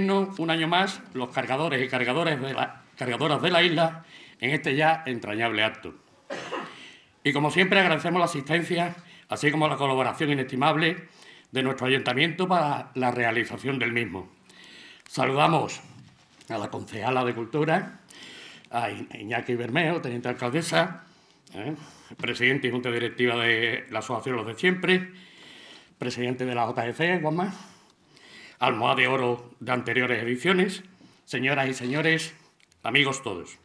un año más los cargadores y cargadores de cargadoras de la isla en este ya entrañable acto. Y como siempre agradecemos la asistencia, así como la colaboración inestimable de nuestro ayuntamiento para la realización del mismo. Saludamos a la concejala de Cultura, a Iñaki Bermeo, teniente alcaldesa, ¿eh? presidente y junta directiva de la Asociación Los de Siempre, presidente de la JEC, Juanma, Almohada de Oro de anteriores ediciones. Señoras y señores, amigos todos.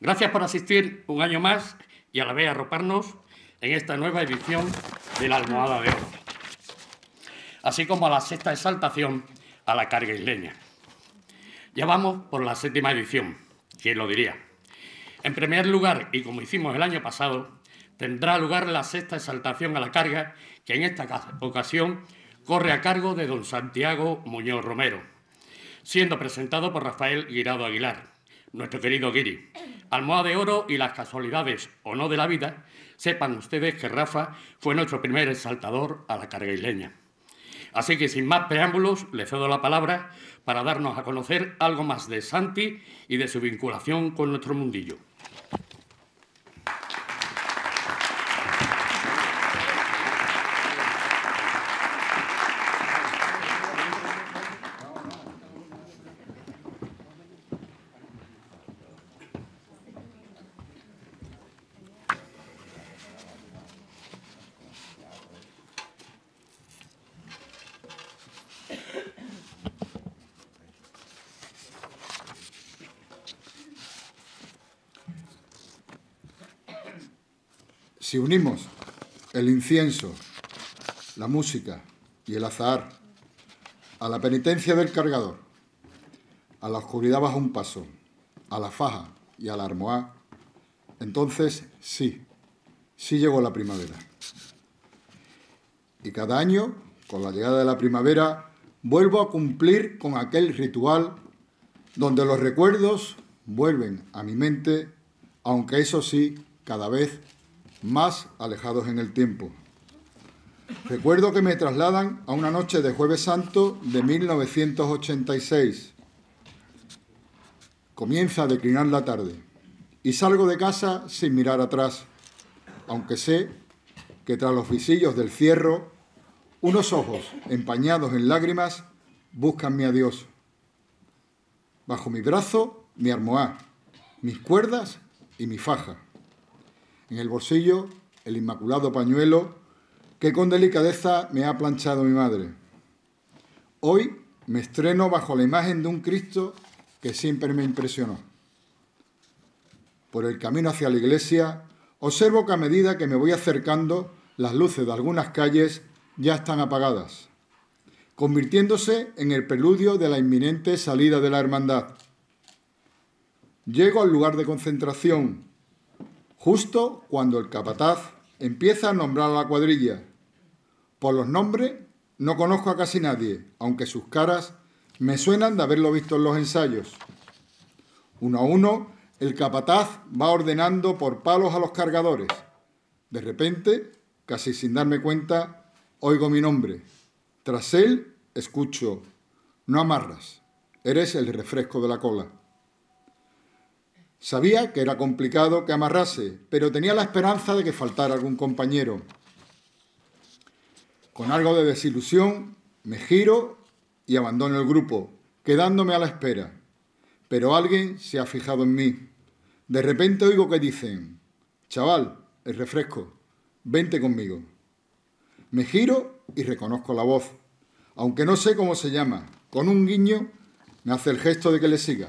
Gracias por asistir un año más y a la vez arroparnos en esta nueva edición de la Almohada de Oro, así como a la sexta exaltación a la carga isleña. Ya vamos por la séptima edición, quién lo diría. En primer lugar, y como hicimos el año pasado, tendrá lugar la sexta exaltación a la carga, que en esta ocasión corre a cargo de don Santiago Muñoz Romero, siendo presentado por Rafael Guirado Aguilar, nuestro querido Guiri. Almohada de oro y las casualidades o no de la vida, sepan ustedes que Rafa fue nuestro primer exaltador a la carga isleña. Así que sin más preámbulos, le cedo la palabra para darnos a conocer algo más de Santi y de su vinculación con nuestro mundillo. Si unimos el incienso, la música y el azar a la penitencia del cargador, a la oscuridad bajo un paso, a la faja y a la armoá, entonces sí, sí llegó la primavera. Y cada año, con la llegada de la primavera, vuelvo a cumplir con aquel ritual donde los recuerdos vuelven a mi mente, aunque eso sí, cada vez más alejados en el tiempo. Recuerdo que me trasladan a una noche de jueves santo de 1986. Comienza a declinar la tarde y salgo de casa sin mirar atrás, aunque sé que tras los visillos del cierro, unos ojos empañados en lágrimas buscan mi adiós. Bajo mi brazo, mi armoá, mis cuerdas y mi faja. En el bolsillo, el inmaculado pañuelo que con delicadeza me ha planchado mi madre. Hoy me estreno bajo la imagen de un Cristo que siempre me impresionó. Por el camino hacia la iglesia, observo que a medida que me voy acercando, las luces de algunas calles ya están apagadas, convirtiéndose en el preludio de la inminente salida de la hermandad. Llego al lugar de concentración justo cuando el capataz empieza a nombrar a la cuadrilla. Por los nombres no conozco a casi nadie, aunque sus caras me suenan de haberlo visto en los ensayos. Uno a uno, el capataz va ordenando por palos a los cargadores. De repente, casi sin darme cuenta, oigo mi nombre. Tras él, escucho, no amarras, eres el refresco de la cola. Sabía que era complicado que amarrase, pero tenía la esperanza de que faltara algún compañero. Con algo de desilusión, me giro y abandono el grupo, quedándome a la espera. Pero alguien se ha fijado en mí. De repente oigo que dicen, chaval, el refresco, vente conmigo. Me giro y reconozco la voz, aunque no sé cómo se llama. Con un guiño me hace el gesto de que le siga.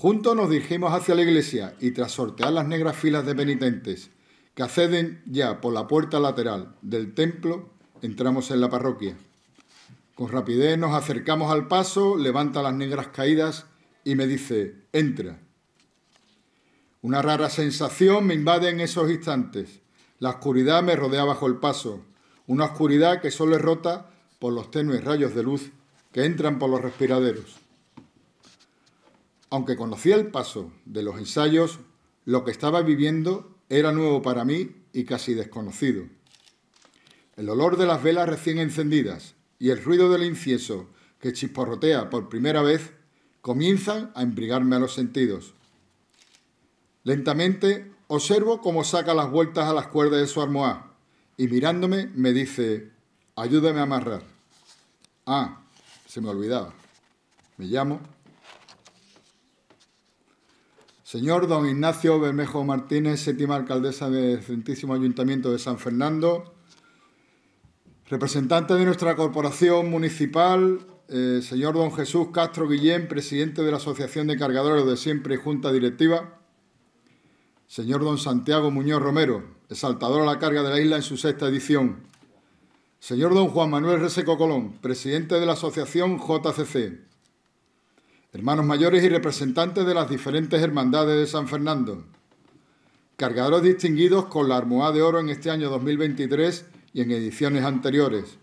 Juntos nos dirigimos hacia la iglesia y tras sortear las negras filas de penitentes que acceden ya por la puerta lateral del templo, entramos en la parroquia. Con rapidez nos acercamos al paso, levanta las negras caídas y me dice, entra. Una rara sensación me invade en esos instantes. La oscuridad me rodea bajo el paso, una oscuridad que solo es rota por los tenues rayos de luz que entran por los respiraderos. Aunque conocía el paso de los ensayos, lo que estaba viviendo era nuevo para mí y casi desconocido. El olor de las velas recién encendidas y el ruido del incienso que chisporrotea por primera vez comienzan a embrigarme a los sentidos. Lentamente observo cómo saca las vueltas a las cuerdas de su armoá y mirándome me dice, ayúdame a amarrar. Ah, se me olvidaba. Me llamo Señor don Ignacio Bermejo Martínez, séptima alcaldesa del Centísimo Ayuntamiento de San Fernando, representante de nuestra corporación municipal, eh, señor don Jesús Castro Guillén, presidente de la Asociación de Cargadores de Siempre y Junta Directiva, señor don Santiago Muñoz Romero, exaltador a la carga de la isla en su sexta edición, señor don Juan Manuel Reseco Colón, presidente de la Asociación JCC, hermanos mayores y representantes de las diferentes hermandades de San Fernando, cargadores distinguidos con la Armoada de Oro en este año 2023 y en ediciones anteriores.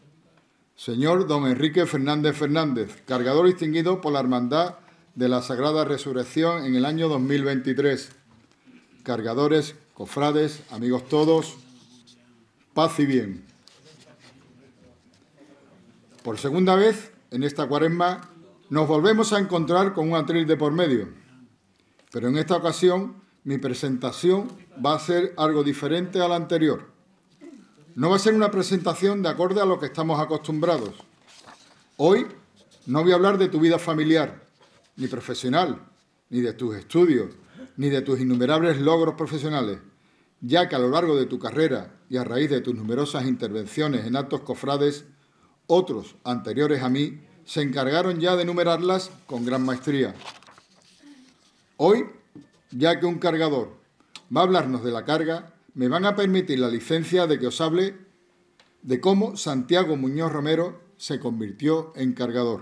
Señor don Enrique Fernández Fernández, cargador distinguido por la Hermandad de la Sagrada Resurrección en el año 2023. Cargadores, cofrades, amigos todos, paz y bien. Por segunda vez en esta cuaresma nos volvemos a encontrar con un atril de por medio, pero en esta ocasión mi presentación va a ser algo diferente a la anterior. No va a ser una presentación de acorde a lo que estamos acostumbrados. Hoy no voy a hablar de tu vida familiar, ni profesional, ni de tus estudios, ni de tus innumerables logros profesionales, ya que a lo largo de tu carrera y a raíz de tus numerosas intervenciones en actos cofrades, otros anteriores a mí se encargaron ya de numerarlas con gran maestría. Hoy, ya que un cargador va a hablarnos de la carga, me van a permitir la licencia de que os hable de cómo Santiago Muñoz Romero se convirtió en cargador.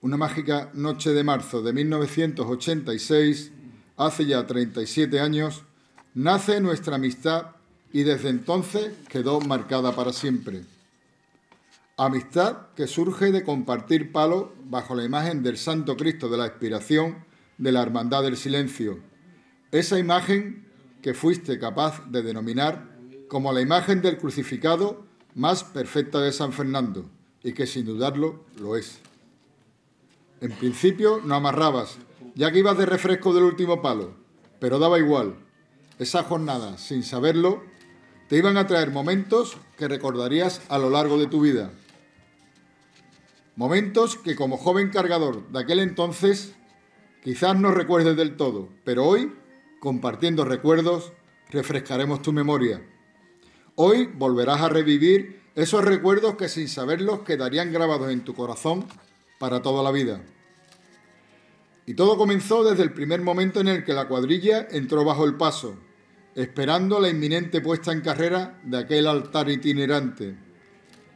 Una mágica noche de marzo de 1986, hace ya 37 años, nace nuestra amistad y desde entonces quedó marcada para siempre. Amistad que surge de compartir palo bajo la imagen del Santo Cristo de la Expiración de la Hermandad del Silencio. Esa imagen que fuiste capaz de denominar como la imagen del crucificado más perfecta de San Fernando, y que sin dudarlo lo es. En principio no amarrabas, ya que ibas de refresco del último palo, pero daba igual. Esa jornada, sin saberlo, te iban a traer momentos que recordarías a lo largo de tu vida. Momentos que como joven cargador de aquel entonces quizás no recuerdes del todo, pero hoy, compartiendo recuerdos, refrescaremos tu memoria. Hoy volverás a revivir esos recuerdos que sin saberlos quedarían grabados en tu corazón para toda la vida. Y todo comenzó desde el primer momento en el que la cuadrilla entró bajo el paso, esperando la inminente puesta en carrera de aquel altar itinerante.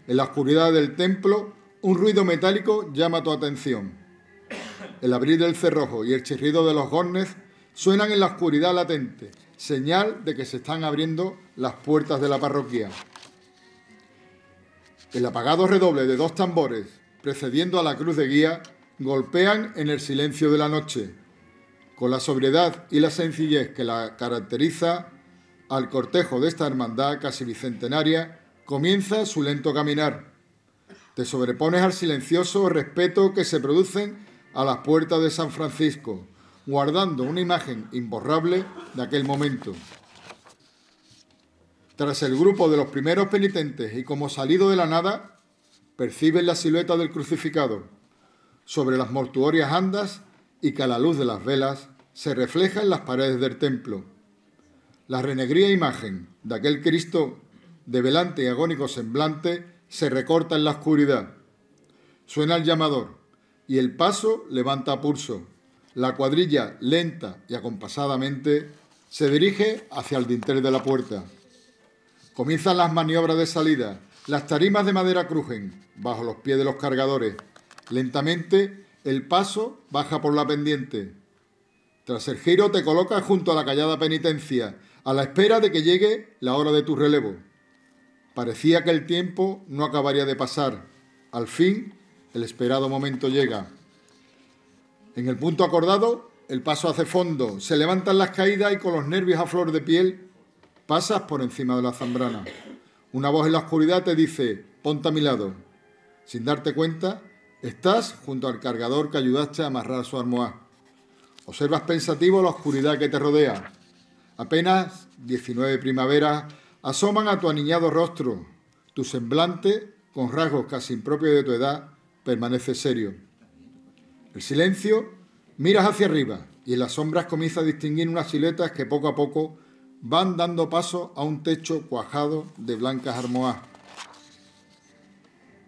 En la oscuridad del templo un ruido metálico llama tu atención. El abrir del cerrojo y el chirrido de los gornes suenan en la oscuridad latente, señal de que se están abriendo las puertas de la parroquia. El apagado redoble de dos tambores, precediendo a la cruz de guía, golpean en el silencio de la noche. Con la sobriedad y la sencillez que la caracteriza, al cortejo de esta hermandad casi bicentenaria comienza su lento caminar te sobrepones al silencioso respeto que se produce a las puertas de San Francisco, guardando una imagen imborrable de aquel momento. Tras el grupo de los primeros penitentes y como salido de la nada, percibes la silueta del crucificado sobre las mortuorias andas y que a la luz de las velas se refleja en las paredes del templo. La renegría imagen de aquel Cristo de velante y agónico semblante se recorta en la oscuridad. Suena el llamador y el paso levanta pulso. La cuadrilla, lenta y acompasadamente, se dirige hacia el dintel de la puerta. Comienzan las maniobras de salida. Las tarimas de madera crujen bajo los pies de los cargadores. Lentamente, el paso baja por la pendiente. Tras el giro te colocas junto a la callada penitencia, a la espera de que llegue la hora de tu relevo. Parecía que el tiempo no acabaría de pasar. Al fin, el esperado momento llega. En el punto acordado, el paso hace fondo, se levantan las caídas y con los nervios a flor de piel pasas por encima de la zambrana. Una voz en la oscuridad te dice, ponte a mi lado. Sin darte cuenta, estás junto al cargador que ayudaste a amarrar su armoa. Observas pensativo la oscuridad que te rodea. Apenas 19 primavera. Asoman a tu aniñado rostro, tu semblante, con rasgos casi impropios de tu edad, permanece serio. El silencio, miras hacia arriba y en las sombras comienza a distinguir unas siletas que poco a poco van dando paso a un techo cuajado de blancas armoas.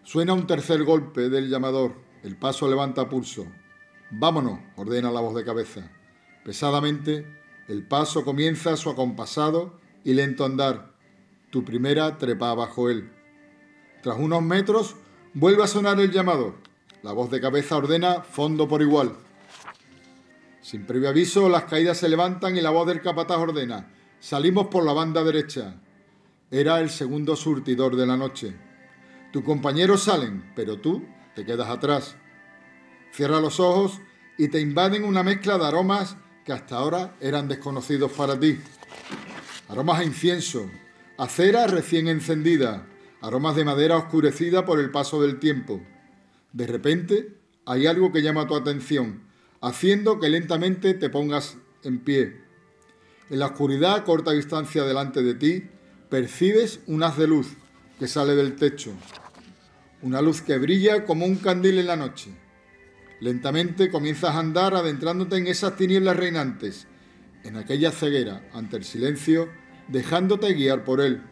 Suena un tercer golpe del llamador. El paso levanta pulso. Vámonos, ordena la voz de cabeza. Pesadamente, el paso comienza su acompasado y lento andar. Tu primera trepa bajo él. Tras unos metros, vuelve a sonar el llamado. La voz de cabeza ordena fondo por igual. Sin previo aviso, las caídas se levantan y la voz del capataz ordena salimos por la banda derecha. Era el segundo surtidor de la noche. Tus compañeros salen, pero tú te quedas atrás. Cierra los ojos y te invaden una mezcla de aromas que hasta ahora eran desconocidos para ti. Aromas a incienso, acera recién encendida, aromas de madera oscurecida por el paso del tiempo. De repente, hay algo que llama tu atención, haciendo que lentamente te pongas en pie. En la oscuridad, a corta distancia delante de ti, percibes un haz de luz que sale del techo. Una luz que brilla como un candil en la noche. Lentamente comienzas a andar adentrándote en esas tinieblas reinantes, en aquella ceguera ante el silencio dejándote guiar por él.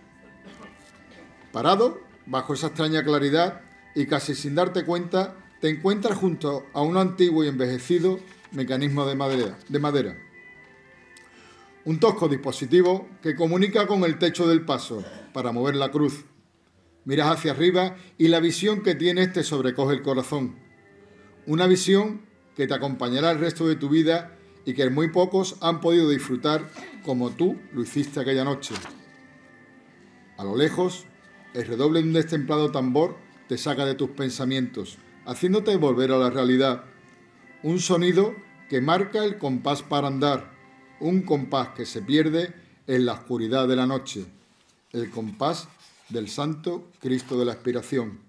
Parado, bajo esa extraña claridad, y casi sin darte cuenta, te encuentras junto a un antiguo y envejecido mecanismo de madera. Un tosco dispositivo que comunica con el techo del paso para mover la cruz. Miras hacia arriba y la visión que tienes te sobrecoge el corazón. Una visión que te acompañará el resto de tu vida y que muy pocos han podido disfrutar como tú lo hiciste aquella noche. A lo lejos, el redoble de un destemplado tambor te saca de tus pensamientos, haciéndote volver a la realidad. Un sonido que marca el compás para andar, un compás que se pierde en la oscuridad de la noche, el compás del Santo Cristo de la Aspiración.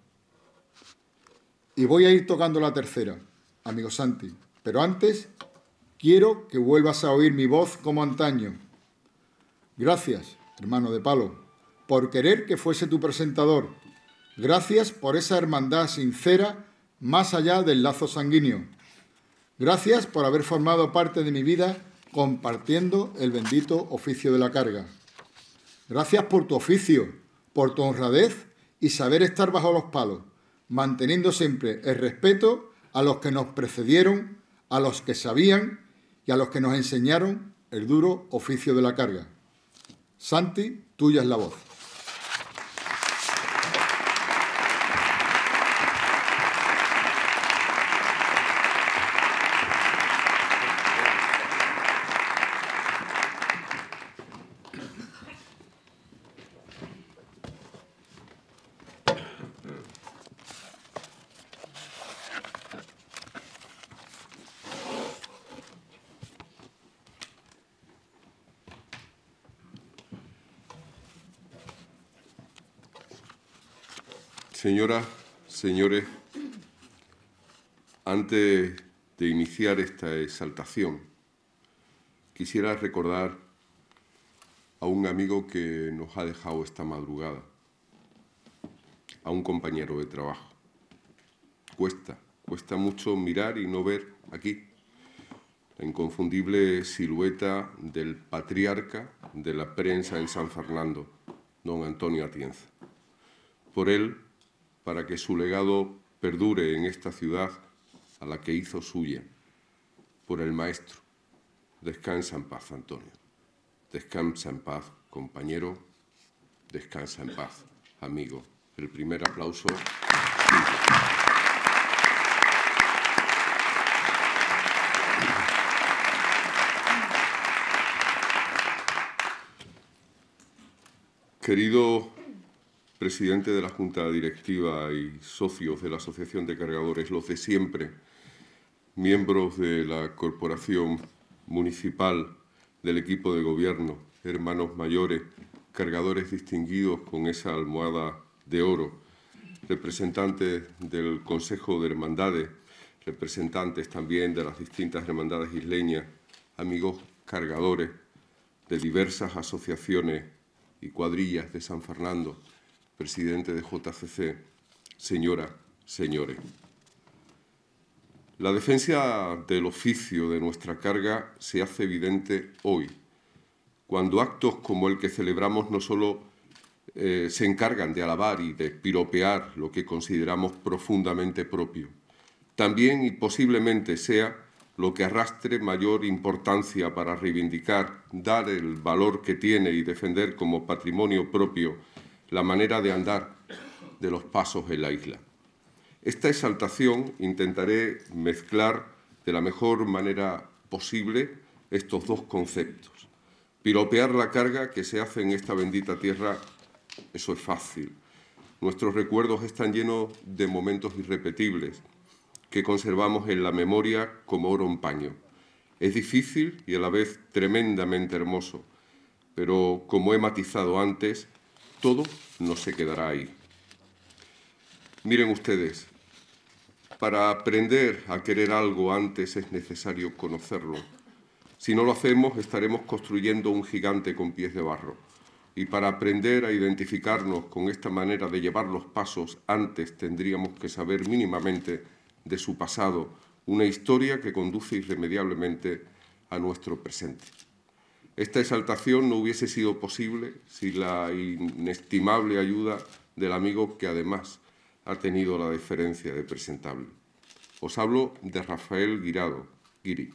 Y voy a ir tocando la tercera, amigo Santi, pero antes Quiero que vuelvas a oír mi voz como antaño. Gracias, hermano de palo, por querer que fuese tu presentador. Gracias por esa hermandad sincera más allá del lazo sanguíneo. Gracias por haber formado parte de mi vida compartiendo el bendito oficio de la carga. Gracias por tu oficio, por tu honradez y saber estar bajo los palos, manteniendo siempre el respeto a los que nos precedieron, a los que sabían y a los que nos enseñaron el duro oficio de la carga. Santi, tuya es la voz. Señoras, señores, antes de iniciar esta exaltación, quisiera recordar a un amigo que nos ha dejado esta madrugada, a un compañero de trabajo. Cuesta, cuesta mucho mirar y no ver aquí la inconfundible silueta del patriarca de la prensa en San Fernando, don Antonio Atienza. Por él para que su legado perdure en esta ciudad a la que hizo suya por el Maestro. Descansa en paz, Antonio. Descansa en paz, compañero. Descansa en paz, amigo. El primer aplauso. Querido presidente de la Junta Directiva y socios de la Asociación de Cargadores, los de siempre, miembros de la Corporación Municipal, del equipo de gobierno, hermanos mayores, cargadores distinguidos con esa almohada de oro, representantes del Consejo de Hermandades, representantes también de las distintas hermandades isleñas, amigos cargadores de diversas asociaciones y cuadrillas de San Fernando, presidente de JCC, señora, señores. La defensa del oficio de nuestra carga se hace evidente hoy, cuando actos como el que celebramos no solo eh, se encargan de alabar y de piropear lo que consideramos profundamente propio, también y posiblemente sea lo que arrastre mayor importancia para reivindicar, dar el valor que tiene y defender como patrimonio propio la manera de andar de los pasos en la isla. Esta exaltación intentaré mezclar de la mejor manera posible estos dos conceptos. Piropear la carga que se hace en esta bendita tierra, eso es fácil. Nuestros recuerdos están llenos de momentos irrepetibles que conservamos en la memoria como oro en paño. Es difícil y a la vez tremendamente hermoso, pero como he matizado antes, todo no se quedará ahí. Miren ustedes, para aprender a querer algo antes es necesario conocerlo. Si no lo hacemos, estaremos construyendo un gigante con pies de barro. Y para aprender a identificarnos con esta manera de llevar los pasos, antes tendríamos que saber mínimamente de su pasado, una historia que conduce irremediablemente a nuestro presente. Esta exaltación no hubiese sido posible sin la inestimable ayuda del amigo que además ha tenido la deferencia de presentable. Os hablo de Rafael Guirado, Giri,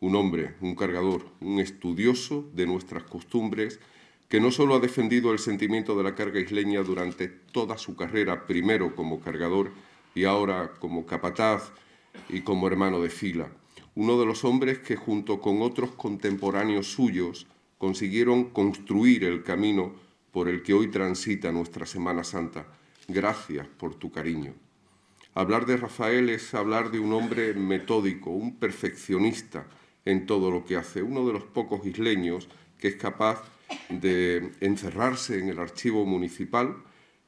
un hombre, un cargador, un estudioso de nuestras costumbres, que no solo ha defendido el sentimiento de la carga isleña durante toda su carrera, primero como cargador y ahora como capataz y como hermano de fila, uno de los hombres que junto con otros contemporáneos suyos consiguieron construir el camino por el que hoy transita nuestra Semana Santa. Gracias por tu cariño. Hablar de Rafael es hablar de un hombre metódico, un perfeccionista en todo lo que hace, uno de los pocos isleños que es capaz de encerrarse en el archivo municipal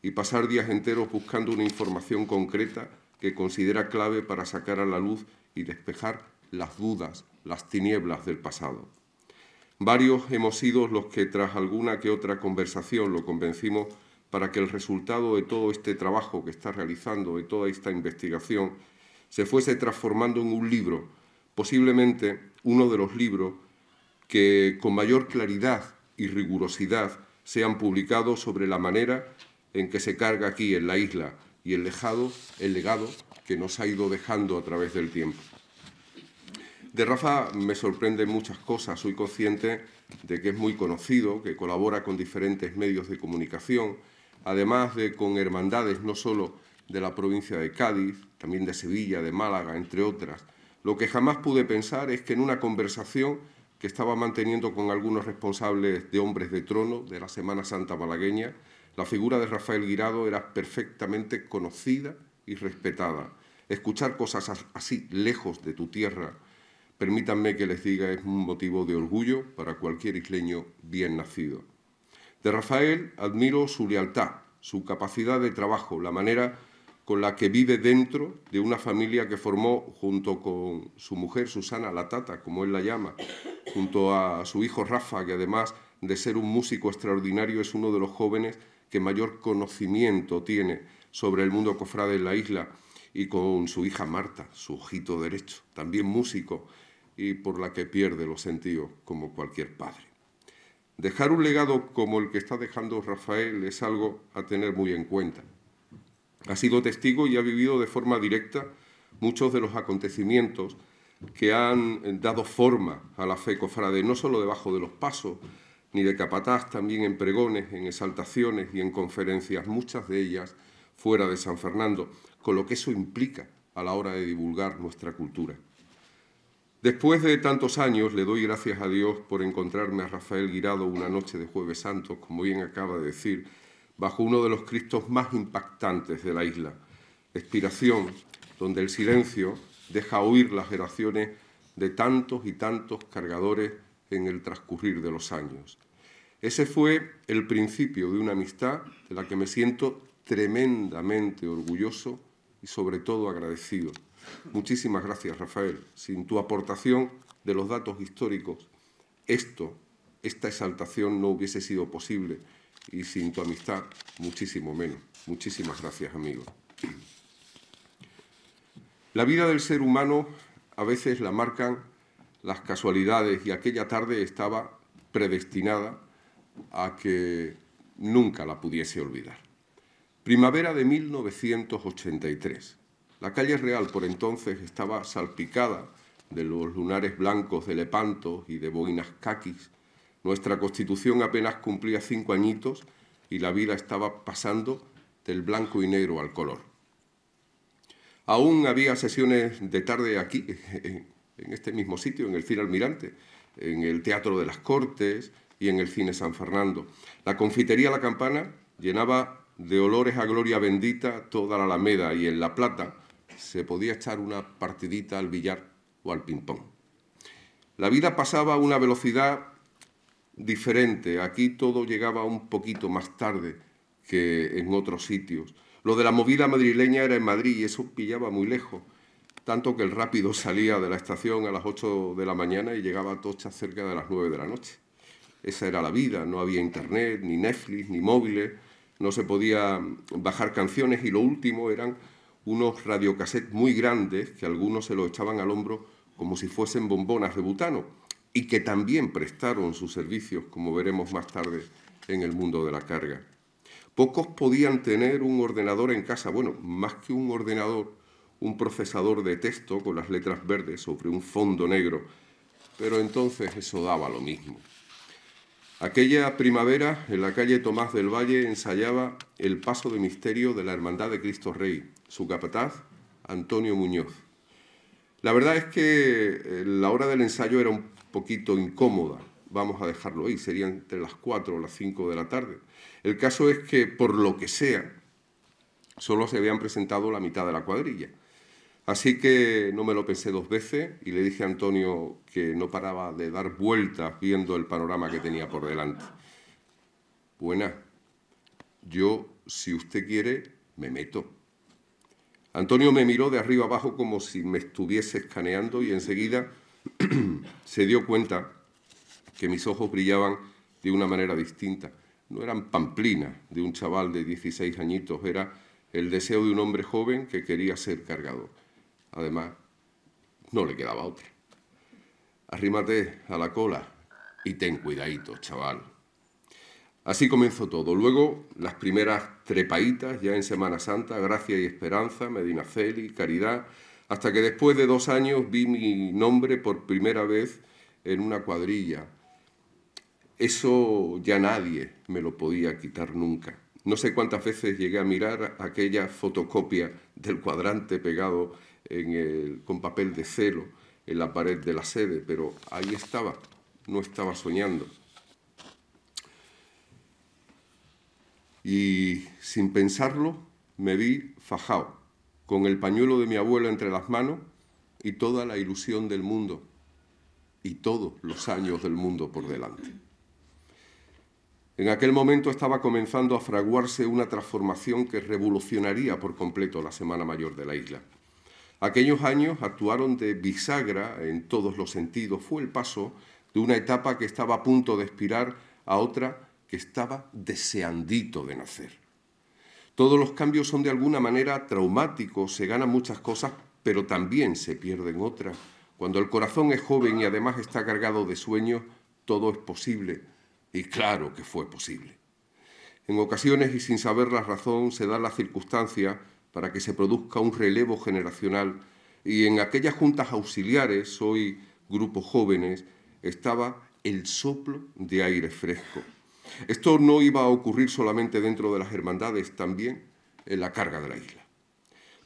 y pasar días enteros buscando una información concreta que considera clave para sacar a la luz y despejar las dudas, las tinieblas del pasado. Varios hemos sido los que tras alguna que otra conversación lo convencimos para que el resultado de todo este trabajo que está realizando, de toda esta investigación, se fuese transformando en un libro, posiblemente uno de los libros que con mayor claridad y rigurosidad han publicado sobre la manera en que se carga aquí en la isla y el legado, el legado que nos ha ido dejando a través del tiempo. De Rafa me sorprenden muchas cosas. Soy consciente de que es muy conocido, que colabora con diferentes medios de comunicación, además de con hermandades no solo de la provincia de Cádiz, también de Sevilla, de Málaga, entre otras. Lo que jamás pude pensar es que en una conversación que estaba manteniendo con algunos responsables de hombres de trono de la Semana Santa malagueña, la figura de Rafael Guirado era perfectamente conocida y respetada. Escuchar cosas así lejos de tu tierra, permítanme que les diga, es un motivo de orgullo para cualquier isleño bien nacido. De Rafael admiro su lealtad, su capacidad de trabajo, la manera con la que vive dentro de una familia que formó junto con su mujer Susana la Tata, como él la llama, junto a su hijo Rafa, que además de ser un músico extraordinario es uno de los jóvenes que mayor conocimiento tiene sobre el mundo cofrade en la isla, y con su hija Marta, su ojito derecho, también músico, y por la que pierde los sentidos como cualquier padre. Dejar un legado como el que está dejando Rafael es algo a tener muy en cuenta. Ha sido testigo y ha vivido de forma directa muchos de los acontecimientos que han dado forma a la fe cofrade, no solo debajo de los pasos, ni de capataz, también en pregones, en exaltaciones y en conferencias, muchas de ellas fuera de San Fernando, con lo que eso implica a la hora de divulgar nuestra cultura. Después de tantos años, le doy gracias a Dios por encontrarme a Rafael Guirado una noche de Jueves Santo, como bien acaba de decir, bajo uno de los cristos más impactantes de la isla. Expiración, donde el silencio deja oír las oraciones de tantos y tantos cargadores en el transcurrir de los años. Ese fue el principio de una amistad de la que me siento tremendamente orgulloso y sobre todo agradecido. Muchísimas gracias, Rafael. Sin tu aportación de los datos históricos, esto, esta exaltación no hubiese sido posible y sin tu amistad, muchísimo menos. Muchísimas gracias, amigo. La vida del ser humano a veces la marcan las casualidades y aquella tarde estaba predestinada a que nunca la pudiese olvidar. Primavera de 1983. La calle real por entonces estaba salpicada de los lunares blancos de Lepanto y de boinas caquis. Nuestra constitución apenas cumplía cinco añitos y la vida estaba pasando del blanco y negro al color. Aún había sesiones de tarde aquí, en este mismo sitio, en el Cine Almirante, en el Teatro de las Cortes y en el Cine San Fernando. La confitería La Campana llenaba de olores a gloria bendita toda la Alameda y en La Plata se podía echar una partidita al billar o al ping-pong. La vida pasaba a una velocidad diferente, aquí todo llegaba un poquito más tarde que en otros sitios. Lo de la movida madrileña era en Madrid y eso pillaba muy lejos, tanto que el rápido salía de la estación a las 8 de la mañana y llegaba a Tocha cerca de las 9 de la noche. Esa era la vida, no había internet, ni Netflix, ni móviles, no se podía bajar canciones y lo último eran unos radiocassettes muy grandes que algunos se los echaban al hombro como si fuesen bombonas de butano y que también prestaron sus servicios, como veremos más tarde, en el mundo de la carga. Pocos podían tener un ordenador en casa, bueno, más que un ordenador, un procesador de texto con las letras verdes sobre un fondo negro, pero entonces eso daba lo mismo. Aquella primavera, en la calle Tomás del Valle ensayaba el paso de misterio de la Hermandad de Cristo Rey, su capataz, Antonio Muñoz. La verdad es que eh, la hora del ensayo era un poquito incómoda, vamos a dejarlo ahí, serían entre las 4 o las 5 de la tarde. El caso es que, por lo que sea, solo se habían presentado la mitad de la cuadrilla. Así que no me lo pensé dos veces y le dije a Antonio que no paraba de dar vueltas viendo el panorama que tenía por delante. Buena, yo, si usted quiere, me meto. Antonio me miró de arriba abajo como si me estuviese escaneando y enseguida se dio cuenta que mis ojos brillaban de una manera distinta. No eran pamplinas de un chaval de 16 añitos, era el deseo de un hombre joven que quería ser cargador. Además, no le quedaba otra. Arrímate a la cola y ten cuidadito, chaval. Así comenzó todo. Luego, las primeras trepaitas, ya en Semana Santa, Gracia y Esperanza, Medina Celi, Caridad, hasta que después de dos años vi mi nombre por primera vez en una cuadrilla. Eso ya nadie me lo podía quitar nunca. No sé cuántas veces llegué a mirar aquella fotocopia del cuadrante pegado con papel de celo en la pared de la sede, pero ahí estaba, no estaba soñando. y sin pensarlo me vi fajao, con el pañuelo de mi abuela entre las manos y toda la ilusión del mundo y todos los años del mundo por delante. En aquel momento estaba comenzando a fraguarse una transformación que revolucionaría por completo la Semana Mayor de la isla. Aquellos años actuaron de bisagra en todos los sentidos, fue el paso de una etapa que estaba a punto de expirar a otra estaba deseandito de nacer. Todos los cambios son de alguna manera traumáticos, se ganan muchas cosas, pero también se pierden otras. Cuando el corazón es joven y además está cargado de sueños, todo es posible, y claro que fue posible. En ocasiones y sin saber la razón se da la circunstancia para que se produzca un relevo generacional y en aquellas juntas auxiliares, hoy grupos jóvenes, estaba el soplo de aire fresco. Esto no iba a ocurrir solamente dentro de las hermandades, también en la carga de la isla.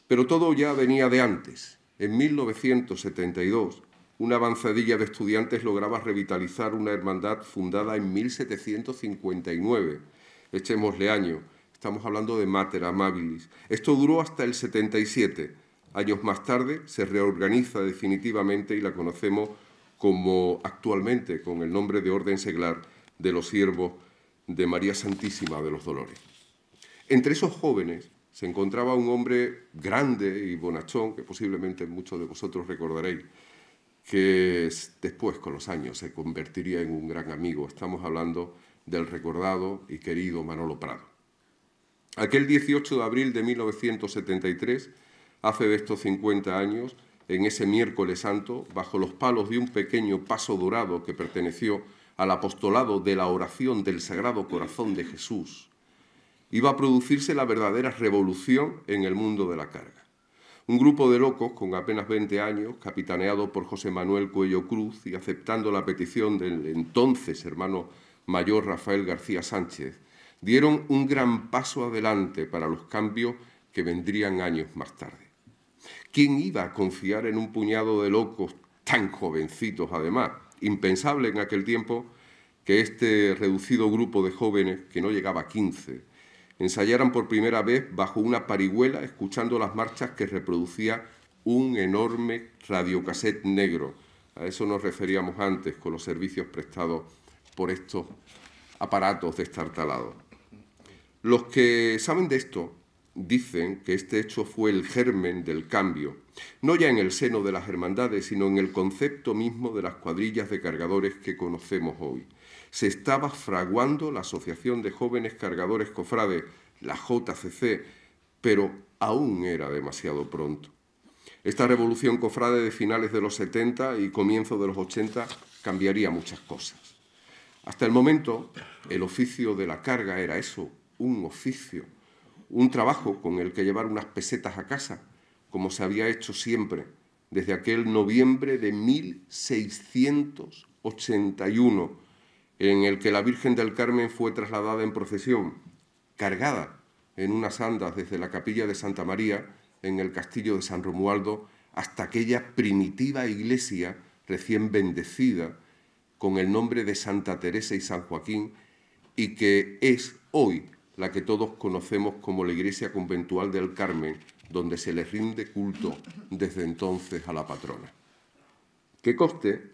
Pero todo ya venía de antes. En 1972, una avanzadilla de estudiantes lograba revitalizar una hermandad fundada en 1759. Echémosle año, estamos hablando de Mater Amabilis. Esto duró hasta el 77. Años más tarde se reorganiza definitivamente y la conocemos como actualmente, con el nombre de Orden Seglar de los Siervos de María Santísima de los Dolores. Entre esos jóvenes se encontraba un hombre grande y bonachón, que posiblemente muchos de vosotros recordaréis, que después, con los años, se convertiría en un gran amigo. Estamos hablando del recordado y querido Manolo Prado. Aquel 18 de abril de 1973, hace de estos 50 años, en ese miércoles santo, bajo los palos de un pequeño paso dorado que perteneció al apostolado de la oración del Sagrado Corazón de Jesús, iba a producirse la verdadera revolución en el mundo de la carga. Un grupo de locos con apenas 20 años, capitaneado por José Manuel Cuello Cruz y aceptando la petición del entonces hermano mayor Rafael García Sánchez, dieron un gran paso adelante para los cambios que vendrían años más tarde. ¿Quién iba a confiar en un puñado de locos tan jovencitos además, impensable en aquel tiempo que este reducido grupo de jóvenes, que no llegaba a 15, ensayaran por primera vez bajo una parihuela escuchando las marchas que reproducía un enorme radiocasete negro. A eso nos referíamos antes con los servicios prestados por estos aparatos destartalados. Los que saben de esto dicen que este hecho fue el germen del cambio, no ya en el seno de las hermandades, sino en el concepto mismo de las cuadrillas de cargadores que conocemos hoy. Se estaba fraguando la Asociación de Jóvenes Cargadores Cofrades, la JCC, pero aún era demasiado pronto. Esta revolución cofrade de finales de los 70 y comienzo de los 80 cambiaría muchas cosas. Hasta el momento, el oficio de la carga era eso, un oficio un trabajo con el que llevar unas pesetas a casa, como se había hecho siempre desde aquel noviembre de 1681, en el que la Virgen del Carmen fue trasladada en procesión, cargada en unas andas desde la capilla de Santa María, en el castillo de San Romualdo, hasta aquella primitiva iglesia recién bendecida con el nombre de Santa Teresa y San Joaquín, y que es hoy la que todos conocemos como la Iglesia Conventual del Carmen, donde se le rinde culto desde entonces a la patrona. Que coste,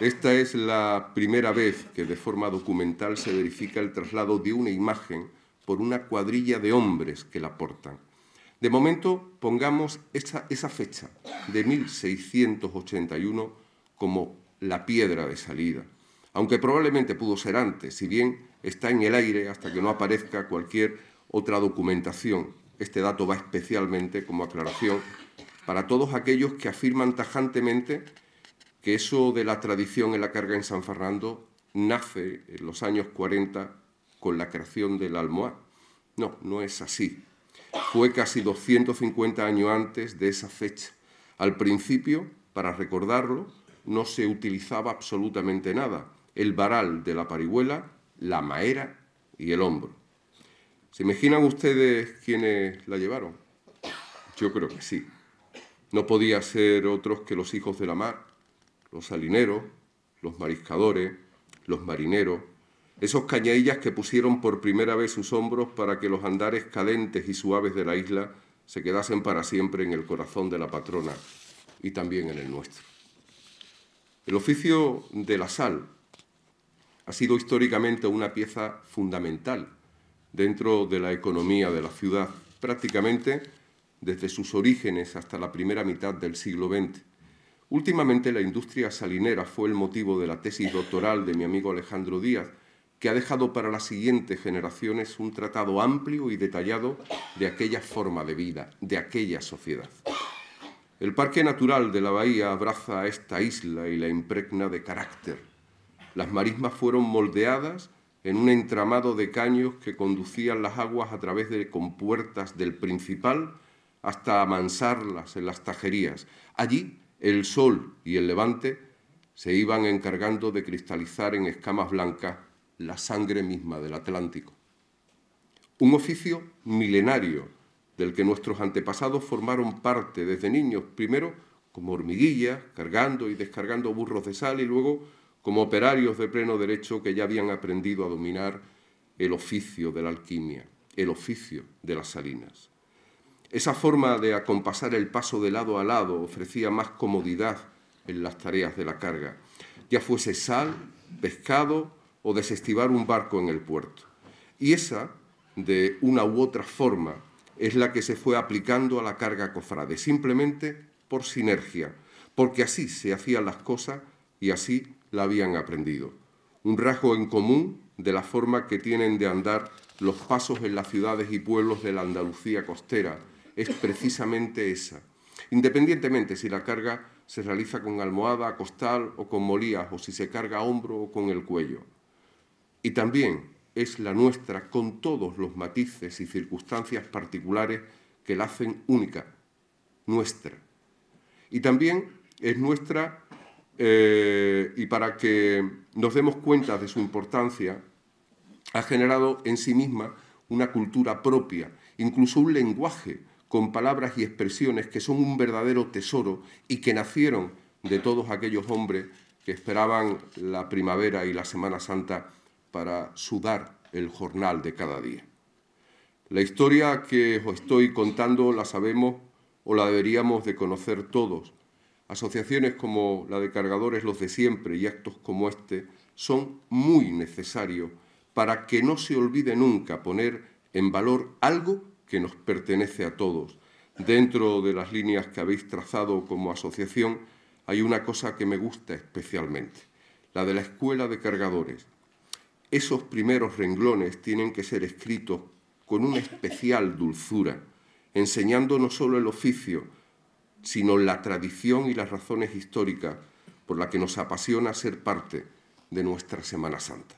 esta es la primera vez que de forma documental se verifica el traslado de una imagen por una cuadrilla de hombres que la portan. De momento, pongamos esa, esa fecha de 1681 como la piedra de salida, aunque probablemente pudo ser antes, si bien está en el aire hasta que no aparezca cualquier otra documentación. Este dato va especialmente como aclaración para todos aquellos que afirman tajantemente que eso de la tradición en la carga en San Fernando nace en los años 40 con la creación del almohad. No, no es así. Fue casi 250 años antes de esa fecha. Al principio, para recordarlo, no se utilizaba absolutamente nada. El varal de la parihuela la maera y el hombro. ¿Se imaginan ustedes quiénes la llevaron? Yo creo que sí. No podía ser otros que los hijos de la mar, los salineros, los mariscadores, los marineros, esos cañadillas que pusieron por primera vez sus hombros para que los andares cadentes y suaves de la isla se quedasen para siempre en el corazón de la patrona y también en el nuestro. El oficio de la sal ha sido históricamente una pieza fundamental dentro de la economía de la ciudad, prácticamente desde sus orígenes hasta la primera mitad del siglo XX. Últimamente la industria salinera fue el motivo de la tesis doctoral de mi amigo Alejandro Díaz, que ha dejado para las siguientes generaciones un tratado amplio y detallado de aquella forma de vida, de aquella sociedad. El Parque Natural de la Bahía abraza a esta isla y la impregna de carácter, las marismas fueron moldeadas en un entramado de caños que conducían las aguas a través de compuertas del principal hasta amansarlas en las tajerías. Allí el sol y el levante se iban encargando de cristalizar en escamas blancas la sangre misma del Atlántico. Un oficio milenario del que nuestros antepasados formaron parte desde niños, primero como hormiguillas, cargando y descargando burros de sal y luego como operarios de pleno derecho que ya habían aprendido a dominar el oficio de la alquimia, el oficio de las salinas. Esa forma de acompasar el paso de lado a lado ofrecía más comodidad en las tareas de la carga, ya fuese sal, pescado o desestivar un barco en el puerto. Y esa, de una u otra forma, es la que se fue aplicando a la carga cofrade, simplemente por sinergia, porque así se hacían las cosas y así la habían aprendido. Un rasgo en común de la forma que tienen de andar los pasos en las ciudades y pueblos de la Andalucía costera es precisamente esa, independientemente si la carga se realiza con almohada, costal o con molías, o si se carga a hombro o con el cuello. Y también es la nuestra con todos los matices y circunstancias particulares que la hacen única, nuestra. Y también es nuestra eh, y para que nos demos cuenta de su importancia, ha generado en sí misma una cultura propia, incluso un lenguaje con palabras y expresiones que son un verdadero tesoro y que nacieron de todos aquellos hombres que esperaban la primavera y la Semana Santa para sudar el jornal de cada día. La historia que os estoy contando la sabemos o la deberíamos de conocer todos, Asociaciones como la de cargadores Los de Siempre y actos como este son muy necesarios para que no se olvide nunca poner en valor algo que nos pertenece a todos. Dentro de las líneas que habéis trazado como asociación hay una cosa que me gusta especialmente, la de la escuela de cargadores. Esos primeros renglones tienen que ser escritos con una especial dulzura, enseñando no solo el oficio, sino la tradición y las razones históricas por las que nos apasiona ser parte de nuestra Semana Santa.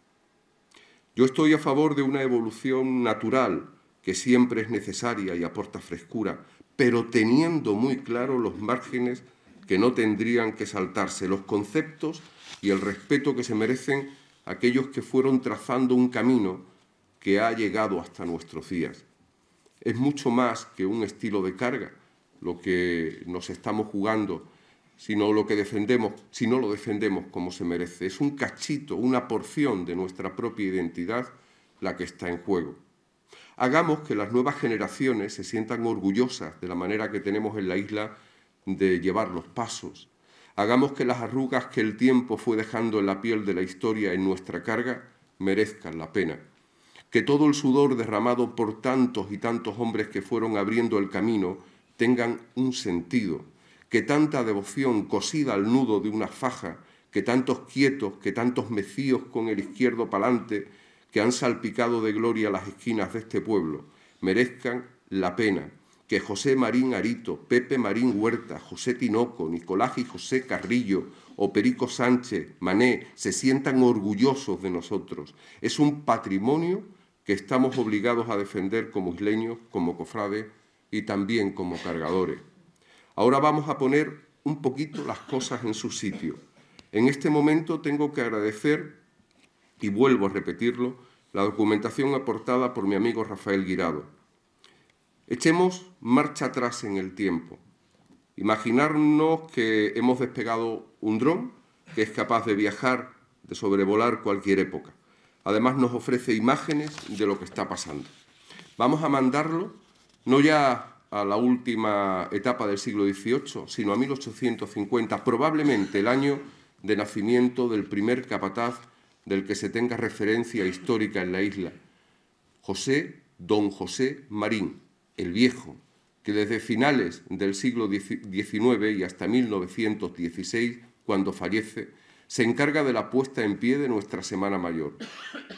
Yo estoy a favor de una evolución natural que siempre es necesaria y aporta frescura, pero teniendo muy claro los márgenes que no tendrían que saltarse, los conceptos y el respeto que se merecen aquellos que fueron trazando un camino que ha llegado hasta nuestros días. Es mucho más que un estilo de carga, lo que nos estamos jugando, sino lo que defendemos, si no lo defendemos como se merece. Es un cachito, una porción de nuestra propia identidad la que está en juego. Hagamos que las nuevas generaciones se sientan orgullosas de la manera que tenemos en la isla de llevar los pasos. Hagamos que las arrugas que el tiempo fue dejando en la piel de la historia en nuestra carga merezcan la pena. Que todo el sudor derramado por tantos y tantos hombres que fueron abriendo el camino tengan un sentido, que tanta devoción cosida al nudo de una faja, que tantos quietos, que tantos mecíos con el izquierdo palante, que han salpicado de gloria las esquinas de este pueblo, merezcan la pena que José Marín Arito, Pepe Marín Huerta, José Tinoco, Nicolás y José Carrillo o Perico Sánchez, Mané, se sientan orgullosos de nosotros. Es un patrimonio que estamos obligados a defender como isleños, como cofrades y también como cargadores. Ahora vamos a poner un poquito las cosas en su sitio. En este momento tengo que agradecer, y vuelvo a repetirlo, la documentación aportada por mi amigo Rafael Guirado. Echemos marcha atrás en el tiempo. Imaginarnos que hemos despegado un dron que es capaz de viajar, de sobrevolar cualquier época. Además nos ofrece imágenes de lo que está pasando. Vamos a mandarlo no ya a la última etapa del siglo XVIII, sino a 1850, probablemente el año de nacimiento del primer capataz del que se tenga referencia histórica en la isla, José Don José Marín, el Viejo, que desde finales del siglo XIX y hasta 1916, cuando fallece, se encarga de la puesta en pie de nuestra Semana Mayor.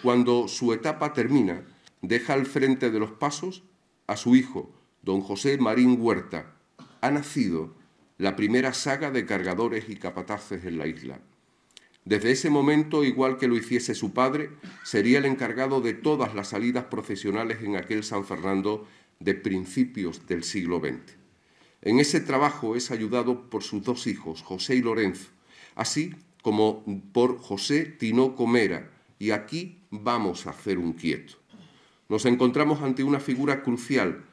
Cuando su etapa termina, deja al frente de los pasos a su hijo, don José Marín Huerta, ha nacido la primera saga de cargadores y capataces en la isla. Desde ese momento, igual que lo hiciese su padre, sería el encargado de todas las salidas profesionales en aquel San Fernando de principios del siglo XX. En ese trabajo es ayudado por sus dos hijos, José y Lorenzo, así como por José Tino Comera, y aquí vamos a hacer un quieto. Nos encontramos ante una figura crucial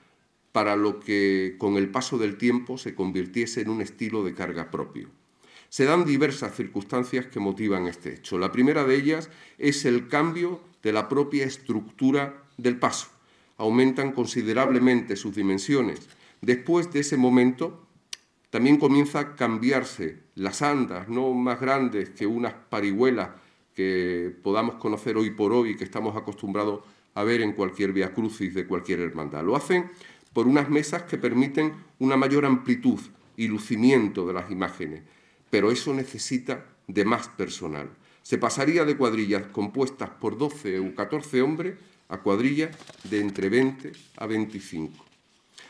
para lo que con el paso del tiempo se convirtiese en un estilo de carga propio. Se dan diversas circunstancias que motivan este hecho. La primera de ellas es el cambio de la propia estructura del paso. Aumentan considerablemente sus dimensiones. Después de ese momento, también comienza a cambiarse las andas, no más grandes que unas parihuelas que podamos conocer hoy por hoy, y que estamos acostumbrados a ver en cualquier vía crucis de cualquier hermandad. Lo hacen por unas mesas que permiten una mayor amplitud y lucimiento de las imágenes, pero eso necesita de más personal. Se pasaría de cuadrillas compuestas por 12 u 14 hombres a cuadrillas de entre 20 a 25.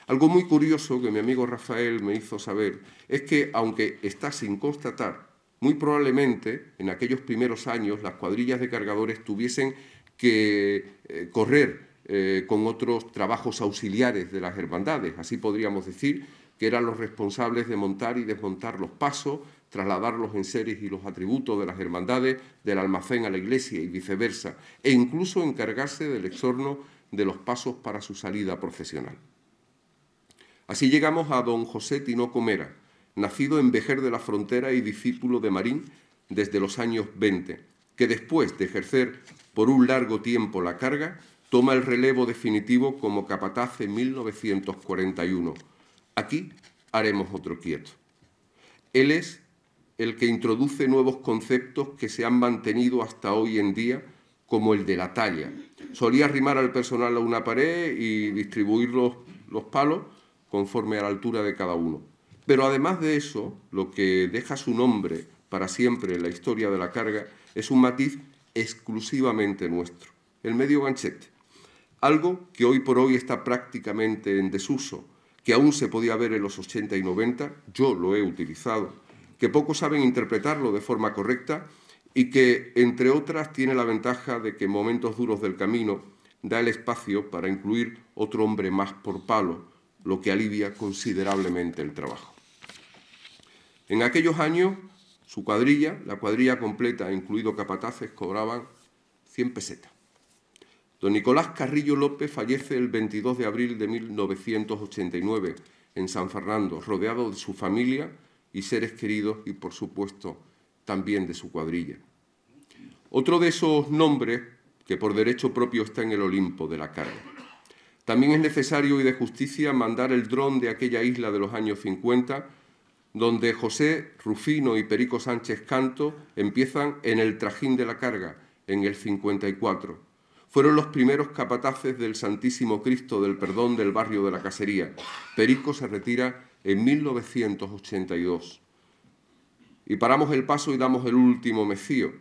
Algo muy curioso que mi amigo Rafael me hizo saber es que, aunque está sin constatar, muy probablemente en aquellos primeros años las cuadrillas de cargadores tuviesen que eh, correr eh, con otros trabajos auxiliares de las hermandades. Así podríamos decir que eran los responsables de montar y desmontar los pasos, trasladar los enseres y los atributos de las hermandades del almacén a la iglesia y viceversa, e incluso encargarse del exorno de los pasos para su salida profesional. Así llegamos a don José Tino Comera, nacido en Vejer de la Frontera y discípulo de Marín desde los años 20, que después de ejercer por un largo tiempo la carga, toma el relevo definitivo como capataz en 1941. Aquí haremos otro quieto. Él es el que introduce nuevos conceptos que se han mantenido hasta hoy en día, como el de la talla. Solía arrimar al personal a una pared y distribuir los, los palos conforme a la altura de cada uno. Pero además de eso, lo que deja su nombre para siempre en la historia de la carga es un matiz exclusivamente nuestro, el medio ganchete. Algo que hoy por hoy está prácticamente en desuso, que aún se podía ver en los 80 y 90, yo lo he utilizado, que pocos saben interpretarlo de forma correcta y que, entre otras, tiene la ventaja de que en momentos duros del camino da el espacio para incluir otro hombre más por palo, lo que alivia considerablemente el trabajo. En aquellos años su cuadrilla, la cuadrilla completa, incluido capataces, cobraban 100 pesetas. Don Nicolás Carrillo López fallece el 22 de abril de 1989 en San Fernando, rodeado de su familia y seres queridos y, por supuesto, también de su cuadrilla. Otro de esos nombres que por derecho propio está en el Olimpo de la carga. También es necesario y de justicia mandar el dron de aquella isla de los años 50 donde José Rufino y Perico Sánchez Canto empiezan en el trajín de la carga, en el 54. Fueron los primeros capataces del Santísimo Cristo del Perdón del barrio de la Cacería. Perico se retira en 1982. Y paramos el paso y damos el último mecío,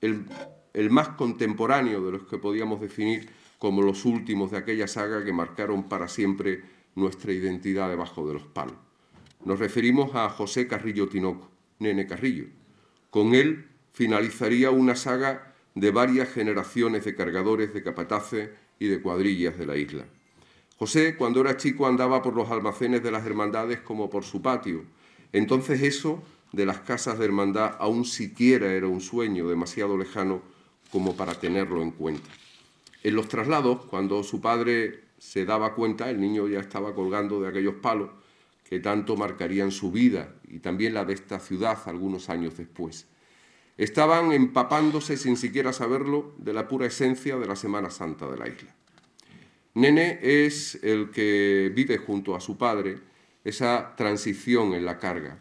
el, el más contemporáneo de los que podíamos definir como los últimos de aquella saga que marcaron para siempre nuestra identidad debajo de los palos. Nos referimos a José Carrillo Tinoco, Nene Carrillo. Con él finalizaría una saga de varias generaciones de cargadores, de capataces y de cuadrillas de la isla. José, cuando era chico, andaba por los almacenes de las hermandades como por su patio. Entonces eso de las casas de hermandad aún siquiera era un sueño demasiado lejano como para tenerlo en cuenta. En los traslados, cuando su padre se daba cuenta, el niño ya estaba colgando de aquellos palos, que tanto marcarían su vida y también la de esta ciudad algunos años después. Estaban empapándose sin siquiera saberlo de la pura esencia de la Semana Santa de la isla. Nene es el que vive junto a su padre esa transición en la carga.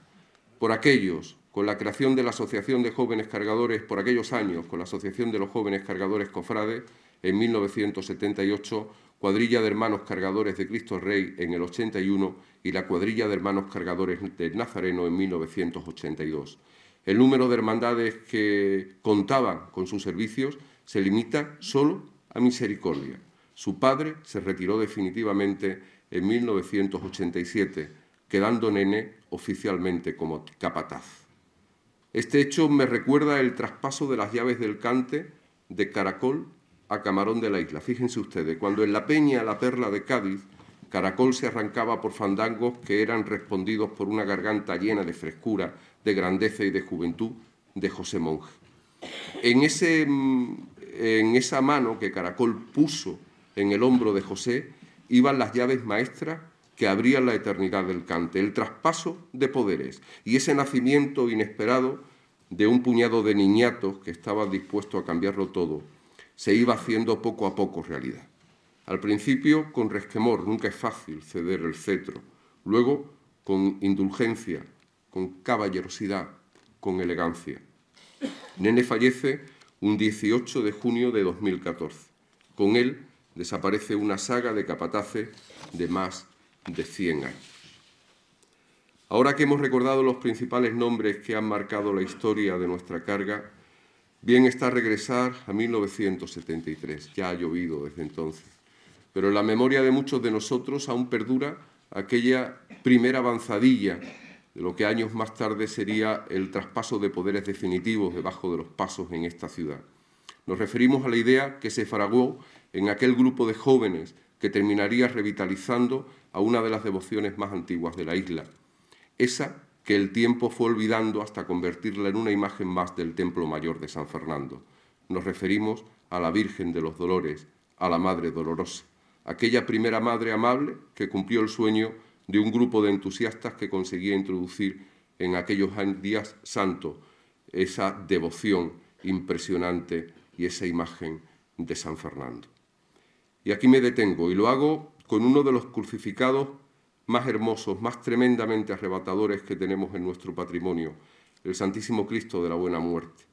Por aquellos, con la creación de la Asociación de Jóvenes Cargadores, por aquellos años, con la Asociación de los Jóvenes Cargadores Cofrades, en 1978, cuadrilla de hermanos cargadores de Cristo Rey en el 81 y la cuadrilla de hermanos cargadores del Nazareno en 1982. El número de hermandades que contaban con sus servicios se limita solo a misericordia. Su padre se retiró definitivamente en 1987, quedando Nene oficialmente como capataz. Este hecho me recuerda el traspaso de las llaves del cante de Caracol a Camarón de la Isla. Fíjense ustedes, cuando en la peña La Perla de Cádiz, Caracol se arrancaba por fandangos que eran respondidos por una garganta llena de frescura, de grandeza y de juventud de José Monge. En, ese, en esa mano que Caracol puso en el hombro de José iban las llaves maestras que abrían la eternidad del cante, el traspaso de poderes y ese nacimiento inesperado de un puñado de niñatos que estaban dispuestos a cambiarlo todo se iba haciendo poco a poco realidad. Al principio con resquemor, nunca es fácil ceder el cetro, luego con indulgencia, con caballerosidad, con elegancia. Nene fallece un 18 de junio de 2014. Con él desaparece una saga de capataces de más de 100 años. Ahora que hemos recordado los principales nombres que han marcado la historia de nuestra carga, Bien está regresar a 1973, ya ha llovido desde entonces, pero en la memoria de muchos de nosotros aún perdura aquella primera avanzadilla de lo que años más tarde sería el traspaso de poderes definitivos debajo de los pasos en esta ciudad. Nos referimos a la idea que se fraguó en aquel grupo de jóvenes que terminaría revitalizando a una de las devociones más antiguas de la isla, esa que el tiempo fue olvidando hasta convertirla en una imagen más del templo mayor de San Fernando. Nos referimos a la Virgen de los Dolores, a la Madre Dolorosa, aquella primera madre amable que cumplió el sueño de un grupo de entusiastas que conseguía introducir en aquellos días santo esa devoción impresionante y esa imagen de San Fernando. Y aquí me detengo y lo hago con uno de los crucificados más hermosos, más tremendamente arrebatadores que tenemos en nuestro patrimonio, el Santísimo Cristo de la Buena Muerte.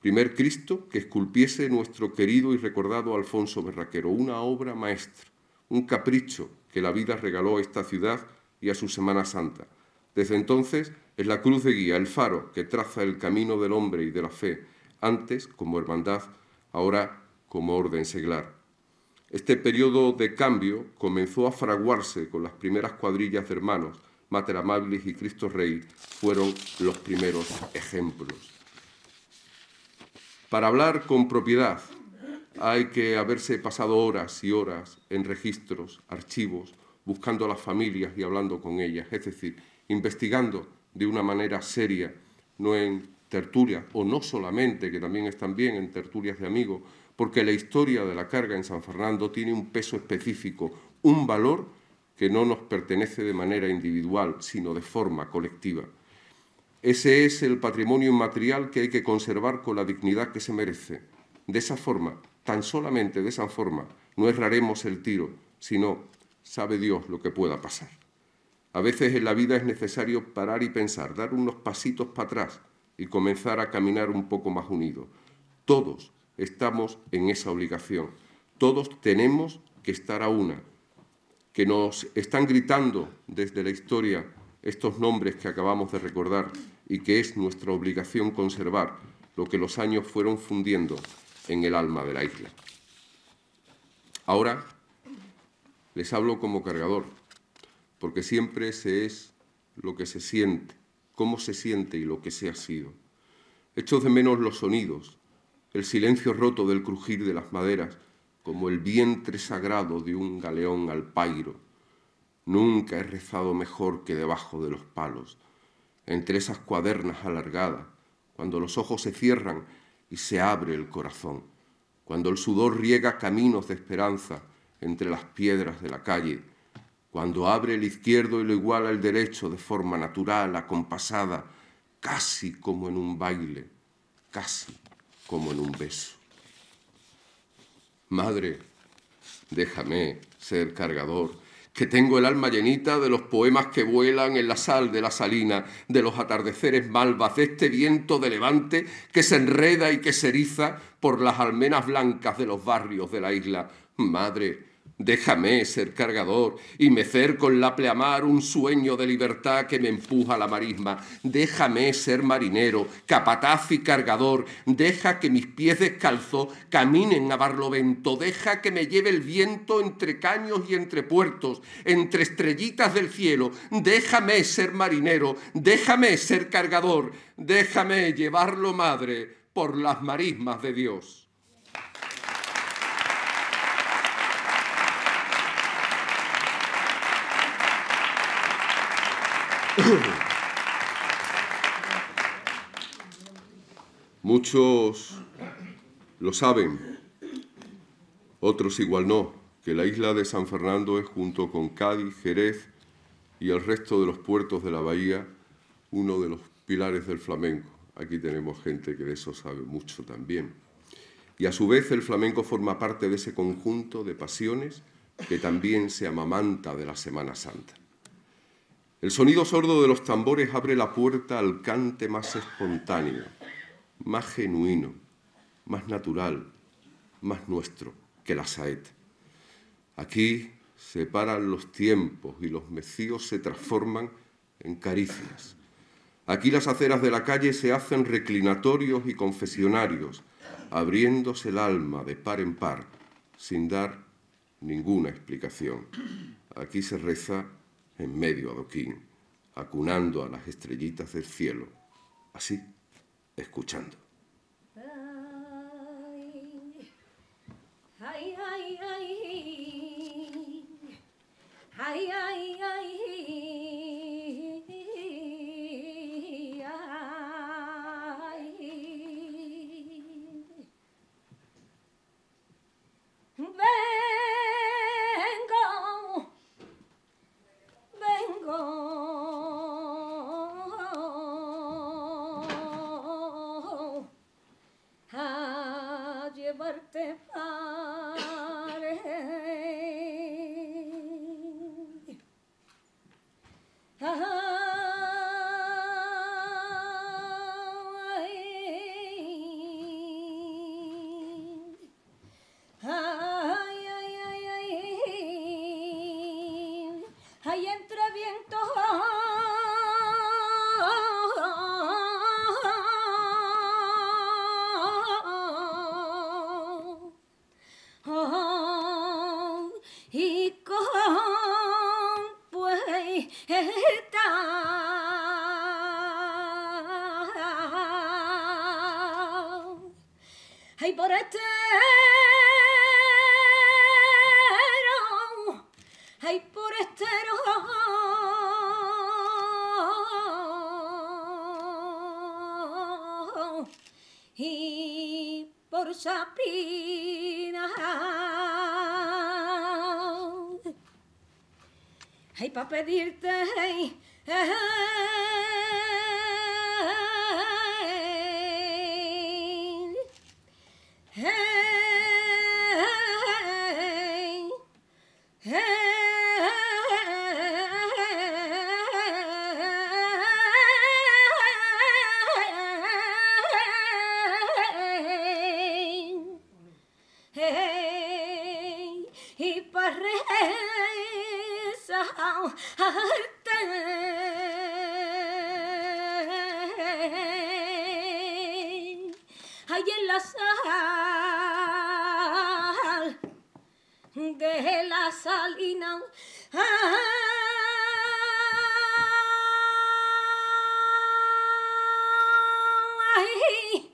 Primer Cristo que esculpiese nuestro querido y recordado Alfonso Berraquero, una obra maestra, un capricho que la vida regaló a esta ciudad y a su Semana Santa. Desde entonces es la cruz de guía, el faro que traza el camino del hombre y de la fe, antes como hermandad, ahora como orden seglar. Este periodo de cambio comenzó a fraguarse con las primeras cuadrillas de hermanos. Mater Amabilis y Cristo Rey fueron los primeros ejemplos. Para hablar con propiedad hay que haberse pasado horas y horas en registros, archivos, buscando a las familias y hablando con ellas, es decir, investigando de una manera seria, no en tertulias, o no solamente, que también están bien en tertulias de amigos, porque la historia de la carga en San Fernando tiene un peso específico, un valor que no nos pertenece de manera individual, sino de forma colectiva. Ese es el patrimonio inmaterial que hay que conservar con la dignidad que se merece. De esa forma, tan solamente de esa forma, no erraremos el tiro, sino sabe Dios lo que pueda pasar. A veces en la vida es necesario parar y pensar, dar unos pasitos para atrás y comenzar a caminar un poco más unidos. Todos, estamos en esa obligación. Todos tenemos que estar a una. Que nos están gritando desde la historia estos nombres que acabamos de recordar y que es nuestra obligación conservar lo que los años fueron fundiendo en el alma de la isla. Ahora les hablo como cargador, porque siempre se es lo que se siente, cómo se siente y lo que se ha sido. Hechos de menos los sonidos, el silencio roto del crujir de las maderas, como el vientre sagrado de un galeón al pairo. Nunca he rezado mejor que debajo de los palos, entre esas cuadernas alargadas, cuando los ojos se cierran y se abre el corazón, cuando el sudor riega caminos de esperanza entre las piedras de la calle, cuando abre el izquierdo y lo iguala el derecho de forma natural, acompasada, casi como en un baile, casi como en un beso. Madre, déjame ser cargador, que tengo el alma llenita de los poemas que vuelan en la sal de la salina, de los atardeceres malvas, de este viento de levante que se enreda y que se eriza por las almenas blancas de los barrios de la isla. Madre, Déjame ser cargador y mecer con la pleamar un sueño de libertad que me empuja a la marisma. Déjame ser marinero, capataz y cargador. Deja que mis pies descalzos caminen a barlovento. Deja que me lleve el viento entre caños y entre puertos, entre estrellitas del cielo. Déjame ser marinero, déjame ser cargador. Déjame llevarlo, madre, por las marismas de Dios. Muchos lo saben, otros igual no, que la isla de San Fernando es junto con Cádiz, Jerez y el resto de los puertos de la bahía uno de los pilares del flamenco. Aquí tenemos gente que de eso sabe mucho también. Y a su vez el flamenco forma parte de ese conjunto de pasiones que también se amamanta de la Semana Santa. El sonido sordo de los tambores abre la puerta al cante más espontáneo, más genuino, más natural, más nuestro que la saet Aquí se paran los tiempos y los mecíos se transforman en caricias. Aquí las aceras de la calle se hacen reclinatorios y confesionarios, abriéndose el alma de par en par, sin dar ninguna explicación. Aquí se reza en medio Doquín, acunando a las estrellitas del cielo, así, escuchando. ay, ay, ay. pedir-te Hey.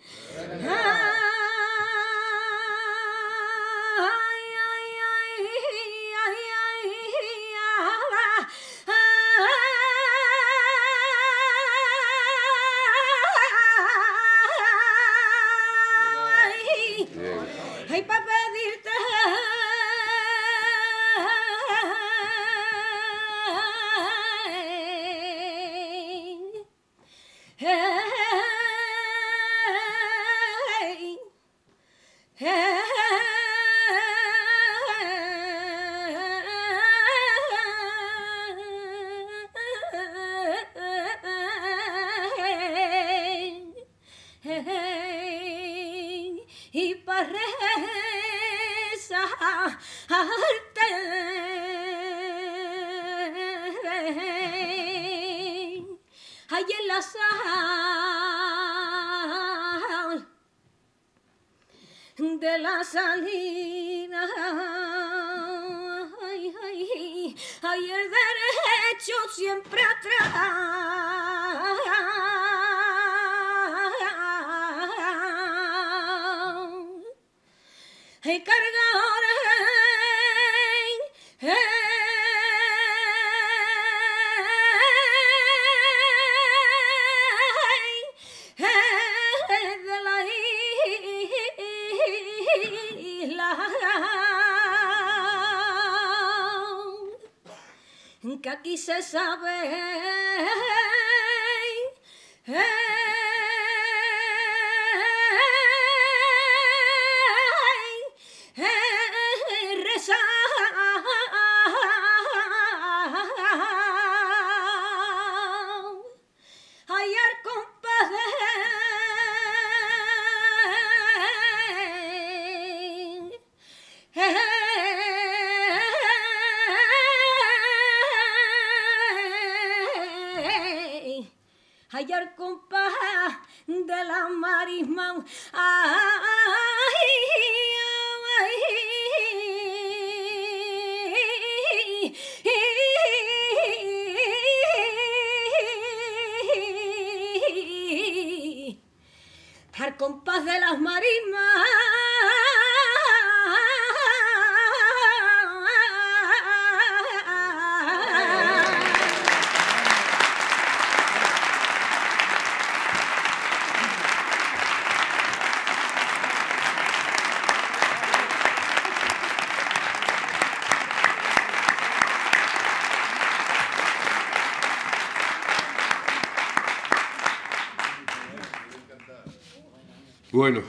Bueno,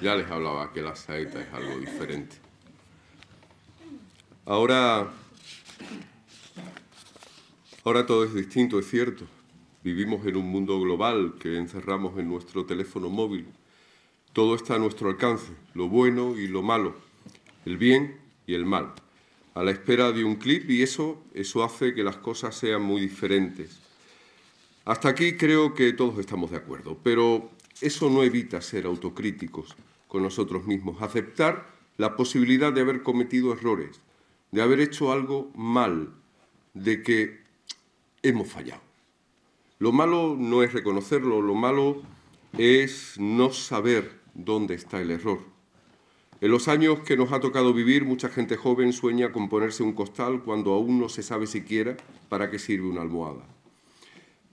ya les hablaba que la saeta es algo diferente. Ahora, ahora todo es distinto, es cierto. Vivimos en un mundo global que encerramos en nuestro teléfono móvil. Todo está a nuestro alcance, lo bueno y lo malo, el bien y el mal, a la espera de un clip y eso, eso hace que las cosas sean muy diferentes. Hasta aquí creo que todos estamos de acuerdo, pero eso no evita ser autocríticos con nosotros mismos, aceptar la posibilidad de haber cometido errores, de haber hecho algo mal, de que hemos fallado. Lo malo no es reconocerlo, lo malo es no saber dónde está el error. En los años que nos ha tocado vivir, mucha gente joven sueña con ponerse un costal cuando aún no se sabe siquiera para qué sirve una almohada.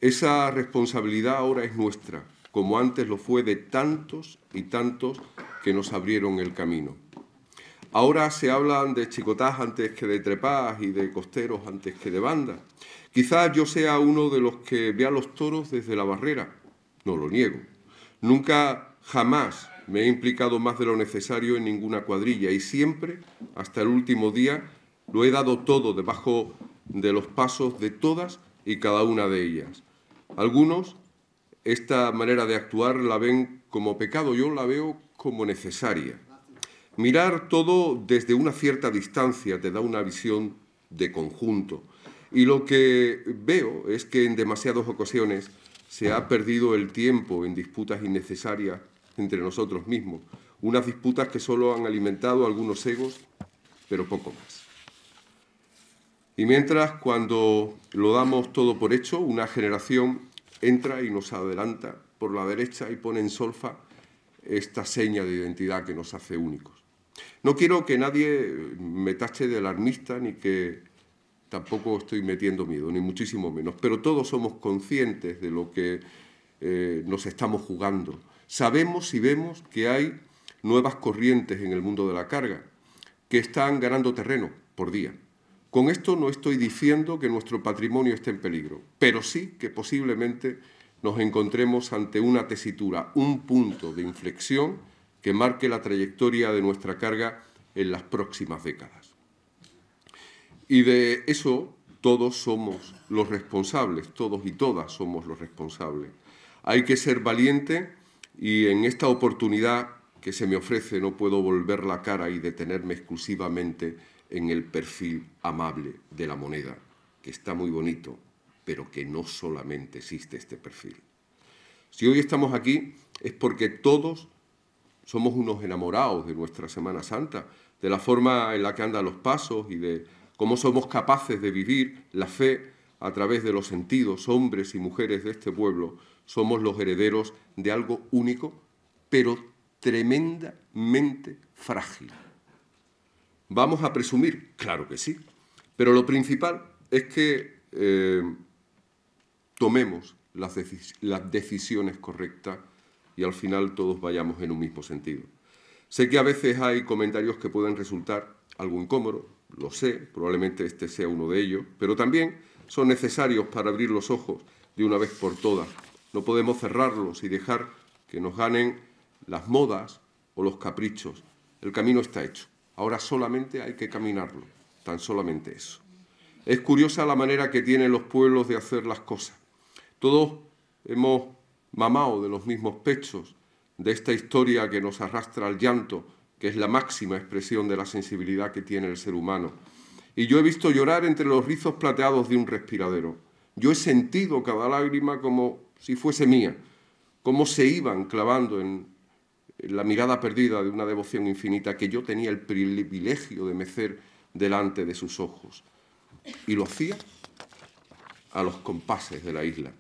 Esa responsabilidad ahora es nuestra, como antes lo fue de tantos y tantos que nos abrieron el camino. Ahora se hablan de chicotás antes que de trepás y de costeros antes que de bandas. Quizás yo sea uno de los que vea los toros desde la barrera, no lo niego. Nunca, jamás me he implicado más de lo necesario en ninguna cuadrilla y siempre, hasta el último día, lo he dado todo debajo de los pasos de todas y cada una de ellas. Algunos esta manera de actuar la ven como pecado, yo la veo como necesaria. Mirar todo desde una cierta distancia te da una visión de conjunto. Y lo que veo es que en demasiadas ocasiones se ha perdido el tiempo en disputas innecesarias entre nosotros mismos, unas disputas que solo han alimentado algunos egos, pero poco más. Y mientras, cuando lo damos todo por hecho, una generación entra y nos adelanta por la derecha y pone en solfa esta seña de identidad que nos hace únicos. No quiero que nadie me tache de alarmista ni que tampoco estoy metiendo miedo, ni muchísimo menos, pero todos somos conscientes de lo que eh, nos estamos jugando. Sabemos y vemos que hay nuevas corrientes en el mundo de la carga que están ganando terreno por día. Con esto no estoy diciendo que nuestro patrimonio esté en peligro, pero sí que posiblemente nos encontremos ante una tesitura, un punto de inflexión que marque la trayectoria de nuestra carga en las próximas décadas. Y de eso todos somos los responsables, todos y todas somos los responsables. Hay que ser valiente y en esta oportunidad que se me ofrece no puedo volver la cara y detenerme exclusivamente en el perfil amable de la moneda, que está muy bonito, pero que no solamente existe este perfil. Si hoy estamos aquí es porque todos somos unos enamorados de nuestra Semana Santa, de la forma en la que andan los pasos y de cómo somos capaces de vivir la fe a través de los sentidos, hombres y mujeres de este pueblo, somos los herederos de algo único, pero tremendamente frágil. ¿Vamos a presumir? Claro que sí. Pero lo principal es que eh, tomemos las, decisiones correctas y al final todos vayamos en un mismo sentido. Sé que a veces hay comentarios que pueden resultar algo incómodos, lo sé, probablemente este sea uno de ellos, pero también son necesarios para abrir los ojos de una vez por todas. No podemos cerrarlos y dejar que nos ganen las modas o los caprichos. El camino está hecho. Ahora solamente hay que caminarlo, tan solamente eso. Es curiosa la manera que tienen los pueblos de hacer las cosas. Todos hemos mamado de los mismos pechos, de esta historia que nos arrastra al llanto, que es la máxima expresión de la sensibilidad que tiene el ser humano. Y yo he visto llorar entre los rizos plateados de un respiradero. Yo he sentido cada lágrima como si fuese mía, como se iban clavando en la mirada perdida de una devoción infinita que yo tenía el privilegio de mecer delante de sus ojos. Y lo hacía a los compases de la isla.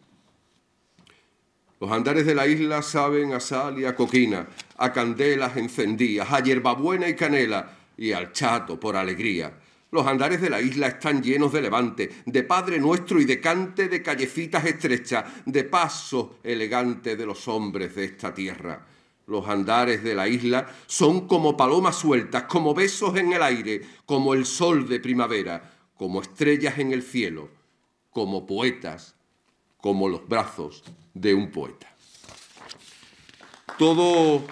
Los andares de la isla saben a sal y a coquina, a candelas encendidas, a hierbabuena y canela, y al chato por alegría. Los andares de la isla están llenos de levante, de Padre Nuestro y de cante de callecitas estrechas, de pasos elegantes de los hombres de esta tierra los andares de la isla, son como palomas sueltas, como besos en el aire, como el sol de primavera, como estrellas en el cielo, como poetas, como los brazos de un poeta. Todo,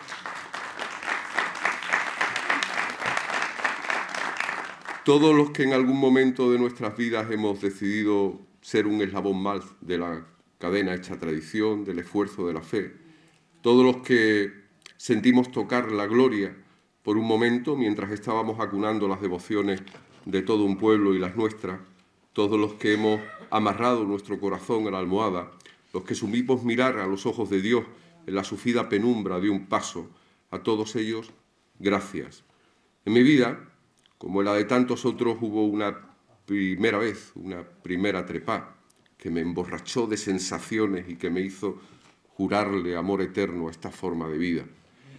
todos los que en algún momento de nuestras vidas hemos decidido ser un eslabón más de la cadena, hecha tradición, del esfuerzo, de la fe, todos los que sentimos tocar la gloria por un momento mientras estábamos acunando las devociones de todo un pueblo y las nuestras, todos los que hemos amarrado nuestro corazón a la almohada, los que sumimos mirar a los ojos de Dios en la sufrida penumbra de un paso, a todos ellos, gracias. En mi vida, como en la de tantos otros, hubo una primera vez, una primera trepa, que me emborrachó de sensaciones y que me hizo jurarle amor eterno a esta forma de vida.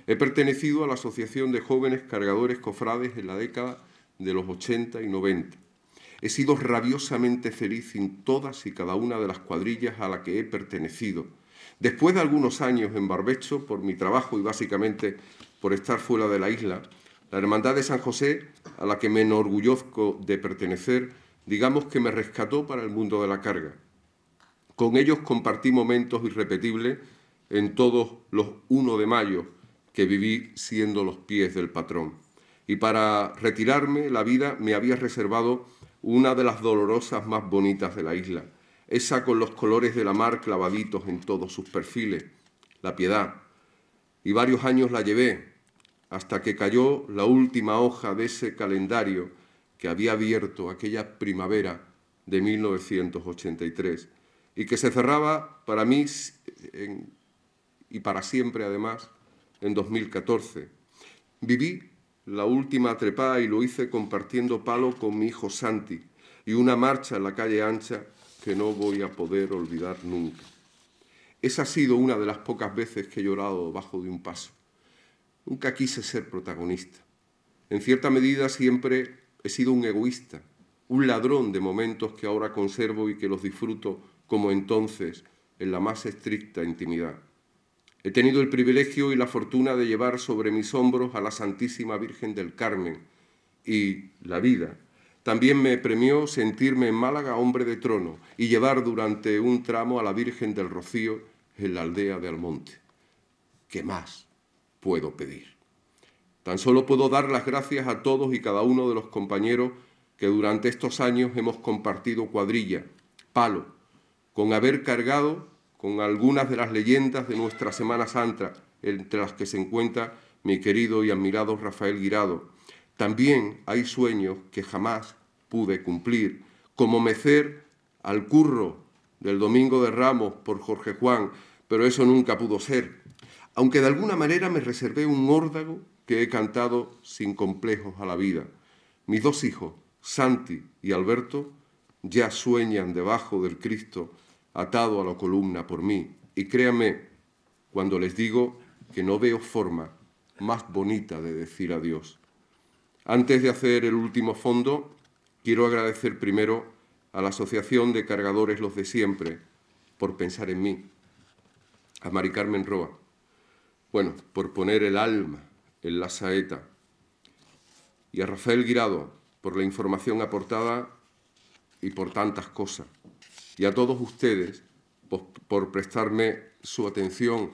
He pertenecido a la Asociación de Jóvenes Cargadores Cofrades en la década de los 80 y 90. He sido rabiosamente feliz en todas y cada una de las cuadrillas a la que he pertenecido. Después de algunos años en Barbecho, por mi trabajo y básicamente por estar fuera de la isla, la Hermandad de San José, a la que me enorgullezco de pertenecer, digamos que me rescató para el mundo de la carga. Con ellos compartí momentos irrepetibles en todos los 1 de mayo, que viví siendo los pies del patrón. Y para retirarme la vida me había reservado una de las dolorosas más bonitas de la isla, esa con los colores de la mar clavaditos en todos sus perfiles, la piedad. Y varios años la llevé, hasta que cayó la última hoja de ese calendario que había abierto aquella primavera de 1983 y que se cerraba para mí eh, y para siempre además en 2014. Viví la última trepada y lo hice compartiendo palo con mi hijo Santi y una marcha en la calle ancha que no voy a poder olvidar nunca. Esa ha sido una de las pocas veces que he llorado bajo de un paso. Nunca quise ser protagonista. En cierta medida siempre he sido un egoísta, un ladrón de momentos que ahora conservo y que los disfruto como entonces, en la más estricta intimidad. He tenido el privilegio y la fortuna de llevar sobre mis hombros a la Santísima Virgen del Carmen y la vida. También me premió sentirme en Málaga hombre de trono y llevar durante un tramo a la Virgen del Rocío en la aldea de Almonte. ¿Qué más puedo pedir? Tan solo puedo dar las gracias a todos y cada uno de los compañeros que durante estos años hemos compartido cuadrilla, palo, con haber cargado con algunas de las leyendas de nuestra Semana Santa, entre las que se encuentra mi querido y admirado Rafael Guirado. También hay sueños que jamás pude cumplir, como mecer al curro del Domingo de Ramos por Jorge Juan, pero eso nunca pudo ser, aunque de alguna manera me reservé un órdago que he cantado sin complejos a la vida. Mis dos hijos, Santi y Alberto, ya sueñan debajo del Cristo atado a la columna por mí. Y créanme cuando les digo que no veo forma más bonita de decir adiós. Antes de hacer el último fondo, quiero agradecer primero a la Asociación de Cargadores Los de Siempre por pensar en mí, a Mari Carmen Roa, bueno, por poner el alma en la saeta, y a Rafael Guirado por la información aportada y por tantas cosas y a todos ustedes por, prestarme su atención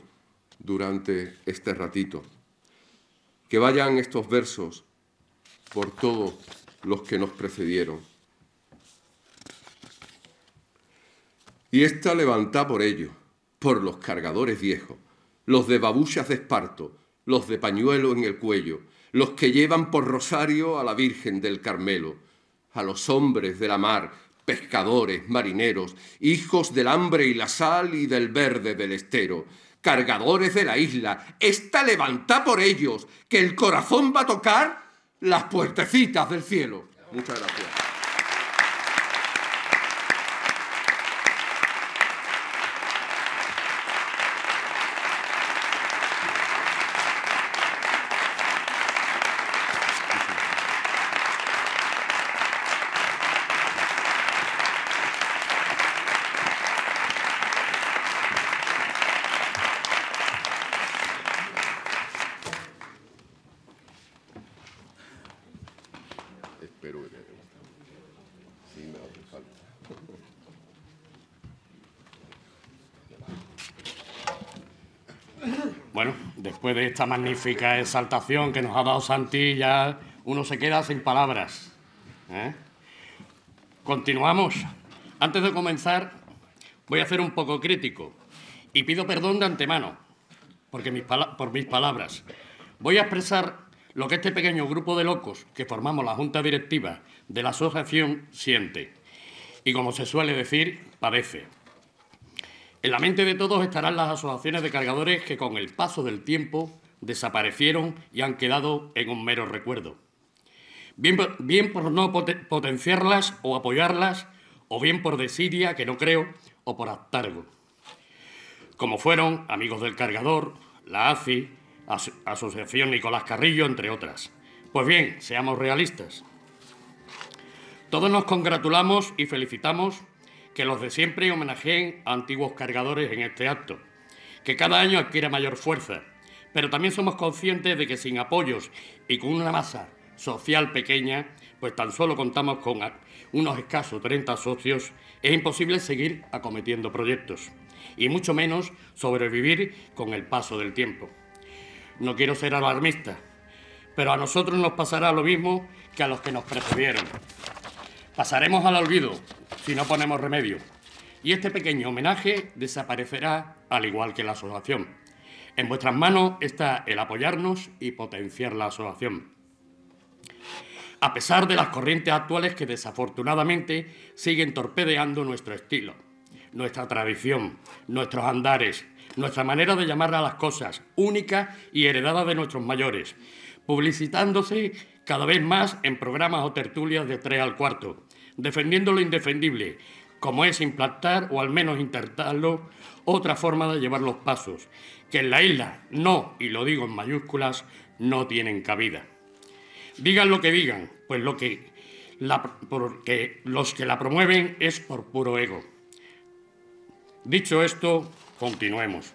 durante este ratito. Que vayan estos versos por todos los que nos precedieron. Y esta levanta por ellos, por los cargadores viejos, los de babuchas de esparto, los de pañuelo en el cuello, los que llevan por rosario a la Virgen del Carmelo, a los hombres de la mar, pescadores, marineros, hijos del hambre y la sal y del verde del estero, cargadores de la isla, esta levanta por ellos, que el corazón va a tocar las puertecitas del cielo. Muchas gracias. de esta magnífica exaltación que nos ha dado Santilla, uno se queda sin palabras. ¿eh? Continuamos. Antes de comenzar, voy a ser un poco crítico y pido perdón de antemano porque mis por mis palabras. Voy a expresar lo que este pequeño grupo de locos que formamos la junta directiva de la asociación siente y, como se suele decir, padece. En la mente de todos estarán las asociaciones de cargadores que con el paso del tiempo desaparecieron y han quedado en un mero recuerdo. Bien, por no potenciarlas o apoyarlas, o bien por desidia, que no creo, o por actargo. Como fueron Amigos del Cargador, la ACI, Asociación Nicolás Carrillo, entre otras. Pues bien, seamos realistas. Todos nos congratulamos y felicitamos que los de siempre homenajeen a antiguos cargadores en este acto, que cada año adquiere mayor fuerza, pero también somos conscientes de que sin apoyos y con una masa social pequeña, pues tan solo contamos con unos escasos 30 socios, es imposible seguir acometiendo proyectos, y mucho menos sobrevivir con el paso del tiempo. No quiero ser alarmista, pero a nosotros nos pasará lo mismo que a los que nos precedieron. Pasaremos al olvido, si no ponemos remedio. Y este pequeño homenaje desaparecerá al igual que la asociación. En vuestras manos está el apoyarnos y potenciar la asociación. A pesar de las corrientes actuales que desafortunadamente siguen torpedeando nuestro estilo, nuestra tradición, nuestros andares, nuestra manera de llamar a las cosas, única y heredada de nuestros mayores, publicitándose cada vez más en programas o tertulias de tres al cuarto, defendiendo lo indefendible, como es implantar o al menos intentarlo otra forma de llevar los pasos, que en la isla no, y lo digo en mayúsculas, no tienen cabida. Digan lo que digan, pues los que la promueven es por puro ego. Dicho esto, continuemos.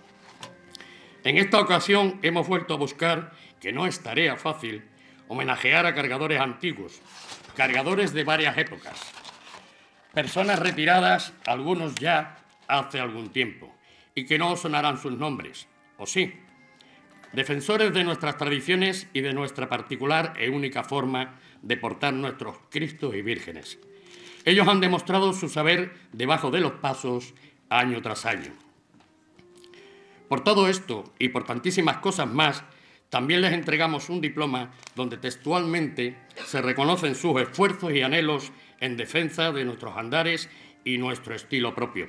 En esta ocasión hemos vuelto a buscar, que no es tarea fácil, homenajear a cargadores antiguos, cargadores de varias épocas, personas retiradas, algunos ya hace algún tiempo, y que no sonarán sus nombres, o sí, defensores de nuestras tradiciones y de nuestra particular e única forma de portar nuestros Cristos y vírgenes. Ellos han demostrado su saber debajo de los pasos año tras año. Por todo esto y por tantísimas cosas más, también les entregamos un diploma donde textualmente se reconocen sus esfuerzos y anhelos en defensa de nuestros andares y nuestro estilo propio.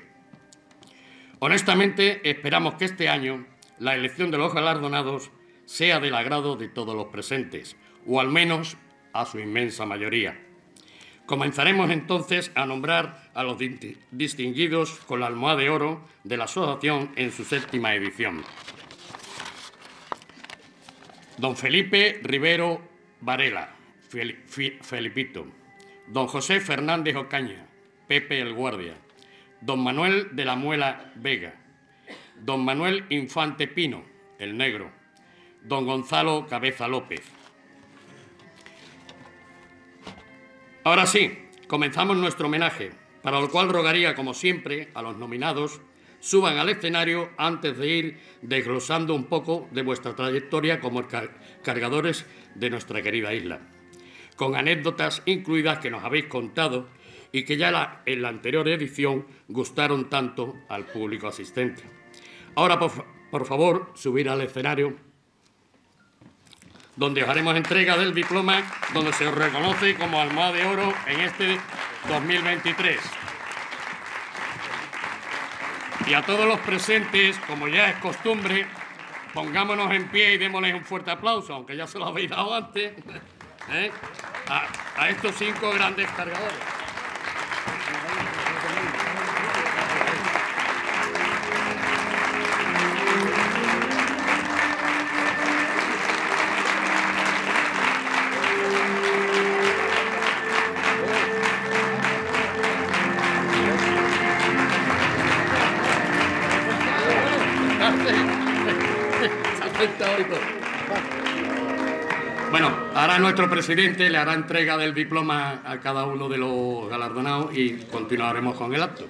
Honestamente, esperamos que este año la elección de los galardonados sea del agrado de todos los presentes, o al menos a su inmensa mayoría. Comenzaremos entonces a nombrar a los distinguidos con la almohada de oro de la asociación en su séptima edición. Don Felipe Rivero Varela, Felipito. Don José Fernández Ocaña, Pepe el Guardia. Don Manuel de la Muela Vega. Don Manuel Infante Pino, el Negro. Don Gonzalo Cabeza López. Ahora sí, comenzamos nuestro homenaje, para lo cual rogaría, como siempre, a los nominados suban al escenario antes de ir desglosando un poco de vuestra trayectoria como cargadores de nuestra querida isla, con anécdotas incluidas que nos habéis contado y que ya en la anterior edición gustaron tanto al público asistente. Ahora, por, favor, subir al escenario donde os haremos entrega del diploma, donde se os reconoce como Almohada de Oro en este 2023. Y a todos los presentes, como ya es costumbre, pongámonos en pie y démosles un fuerte aplauso, aunque ya se lo habéis dado antes, ¿eh? a estos cinco grandes cargadores. nuestro presidente le hará entrega del diploma a cada uno de los galardonados y continuaremos con el acto.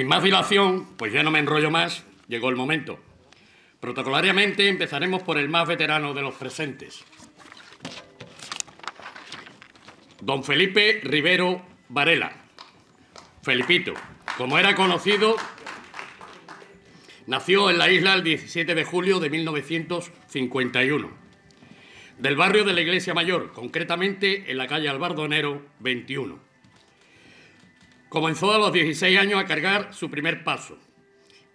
Sin más dilación, pues ya no me enrollo más, llegó el momento. Protocolariamente empezaremos por el más veterano de los presentes. Don Felipe Rivero Varela. Felipito, como era conocido, nació en la isla el 17 de julio de 1951, del barrio de la Iglesia Mayor, concretamente en la calle Albardonero 21. Comenzó a los 16 años a cargar su primer paso,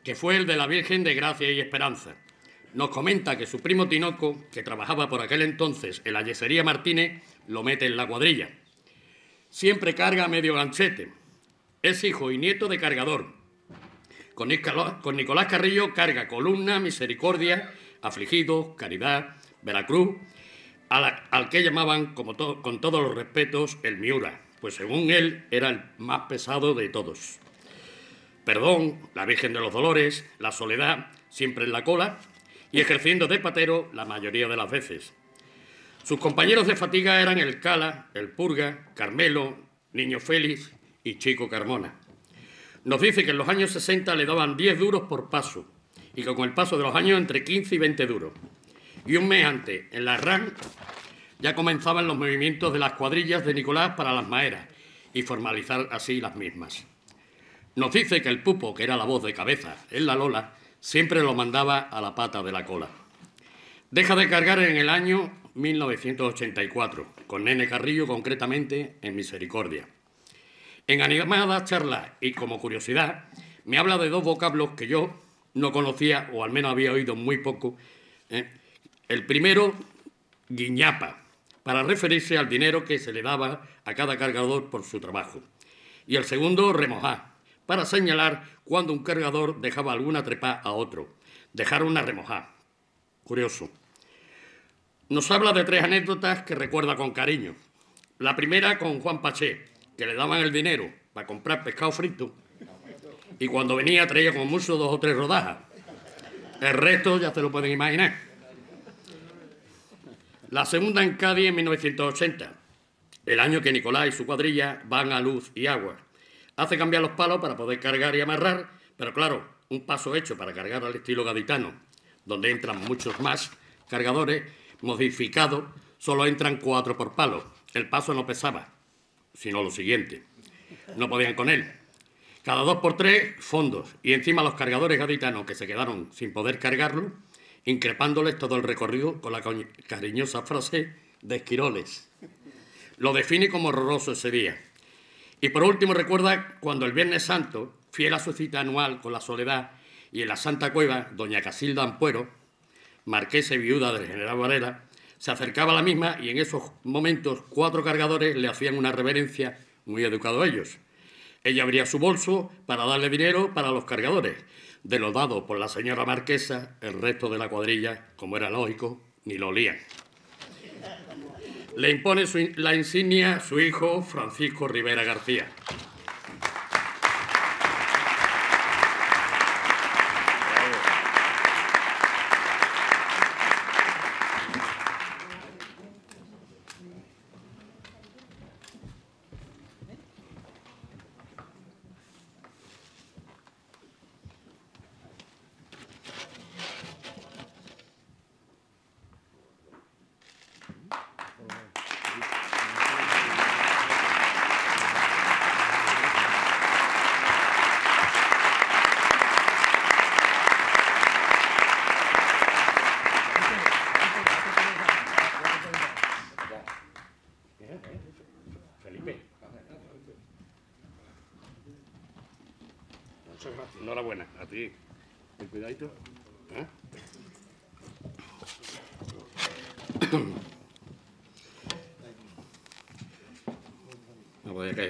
que fue el de la Virgen de Gracia y Esperanza. Nos comenta que su primo Tinoco, que trabajaba por aquel entonces en la yesería Martínez, lo mete en la cuadrilla. Siempre carga medio ganchete. Es hijo y nieto de cargador. Con Nicolás Carrillo carga columna, misericordia, afligido, caridad, Veracruz, al que llamaban, con todos los respetos, el Miura pues según él era el más pesado de todos. Perdón, la Virgen de los Dolores, la soledad, siempre en la cola, y ejerciendo de patero la mayoría de las veces. Sus compañeros de fatiga eran el Cala, el Purga, Carmelo, Niño Félix y Chico Carmona. Nos dice que en los años 60 le daban 10 duros por paso y que con el paso de los años entre 15 y 20 duros. Y un mes antes, en la RAN, ya comenzaban los movimientos de las cuadrillas de Nicolás para las maeras y formalizar así las mismas. Nos dice que el pupo, que era la voz de cabeza en la Lola, siempre lo mandaba a la pata de la cola. Deja de cargar en el año 1984, con Nene Carrillo concretamente en Misericordia. En animadas charlas y como curiosidad, me habla de dos vocablos que yo no conocía o al menos había oído muy poco. ¿eh? El primero, guiñapa, para referirse al dinero que se le daba a cada cargador por su trabajo. Y el segundo, remojá, para señalar cuando un cargador dejaba alguna trepa a otro. Dejar una remojá. Curioso. Nos habla de tres anécdotas que recuerda con cariño. La primera con Juan Paché, que le daban el dinero para comprar pescado frito y cuando venía traía como mucho dos o tres rodajas. El resto ya se lo pueden imaginar. La segunda en Cádiz en 1980, el año que Nicolás y su cuadrilla van a luz y agua. Hace cambiar los palos para poder cargar y amarrar, pero claro, un paso hecho para cargar al estilo gaditano, donde entran muchos más cargadores modificados, solo entran cuatro por palo. El paso no pesaba, sino lo siguiente. No podían con él. Cada dos por tres, fondos. Y encima los cargadores gaditanos que se quedaron sin poder cargarlo, increpándoles todo el recorrido con la cariñosa frase de Esquiroles. Lo define como horroroso ese día. Y por último recuerda cuando el Viernes Santo, fiel a su cita anual con la soledad y en la Santa Cueva, doña Casilda Ampuero, marquesa y viuda del general Varela, se acercaba a la misma y en esos momentos cuatro cargadores le hacían una reverencia muy educado a ellos. Ella abría su bolso para darle dinero para los cargadores de lo dado por la señora marquesa, el resto de la cuadrilla, como era lógico, ni lo olían. Le impone la insignia su hijo Francisco Rivera García.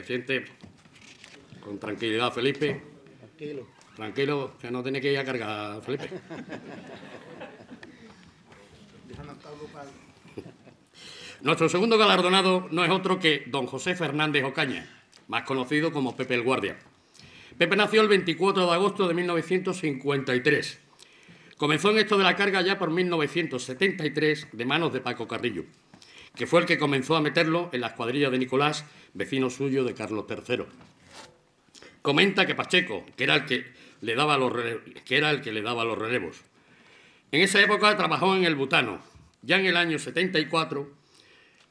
siente con tranquilidad, Felipe. Tranquilo. Tranquilo, que no tiene que ir a cargar, Felipe. Nuestro segundo galardonado no es otro que don José Fernández Ocaña, más conocido como Pepe el Guardia. Pepe nació el 24 de agosto de 1953. Comenzó en esto de la carga ya por 1973 de manos de Paco Carrillo que fue el que comenzó a meterlo en la escuadrilla de Nicolás, vecino suyo de Carlos III. Comenta que Pacheco, que era el que le daba los, que era el que le daba los relevos. En esa época trabajó en el Butano. Ya en el año 74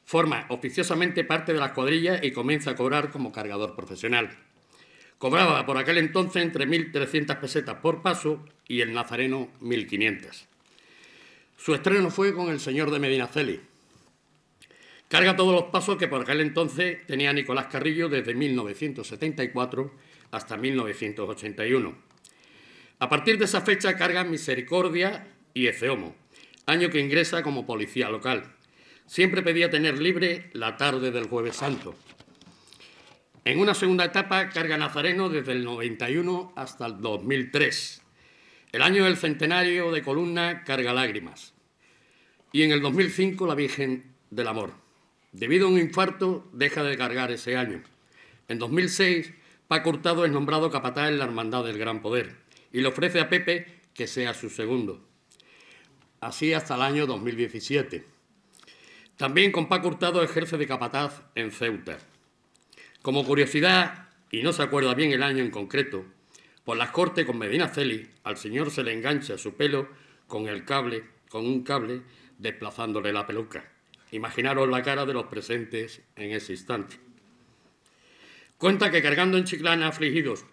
forma oficiosamente parte de la escuadrilla y comienza a cobrar como cargador profesional. Cobraba por aquel entonces entre 1.300 pesetas por paso y el nazareno 1.500. Su estreno fue con El Señor de Medinaceli, Carga todos los pasos que por aquel entonces tenía Nicolás Carrillo desde 1974 hasta 1981. A partir de esa fecha carga Misericordia y Efeomo, año que ingresa como policía local. Siempre pedía tener libre la tarde del jueves santo. En una segunda etapa carga Nazareno desde el 91 hasta el 2003. El año del centenario de Columna carga Lágrimas. Y en el 2005 La Virgen del Amor. Debido a un infarto, deja de cargar ese año. En 2006, Paco Hurtado es nombrado capataz en la Hermandad del Gran Poder y le ofrece a Pepe que sea su segundo. Así hasta el año 2017. También con Paco Hurtado ejerce de capataz en Ceuta. Como curiosidad, y no se acuerda bien el año en concreto, por las cortes con Medina Celi, al señor se le engancha su pelo con con un cable, desplazándole la peluca. Imaginaros la cara de los presentes en ese instante. Cuenta que cargando en chiclana afligidos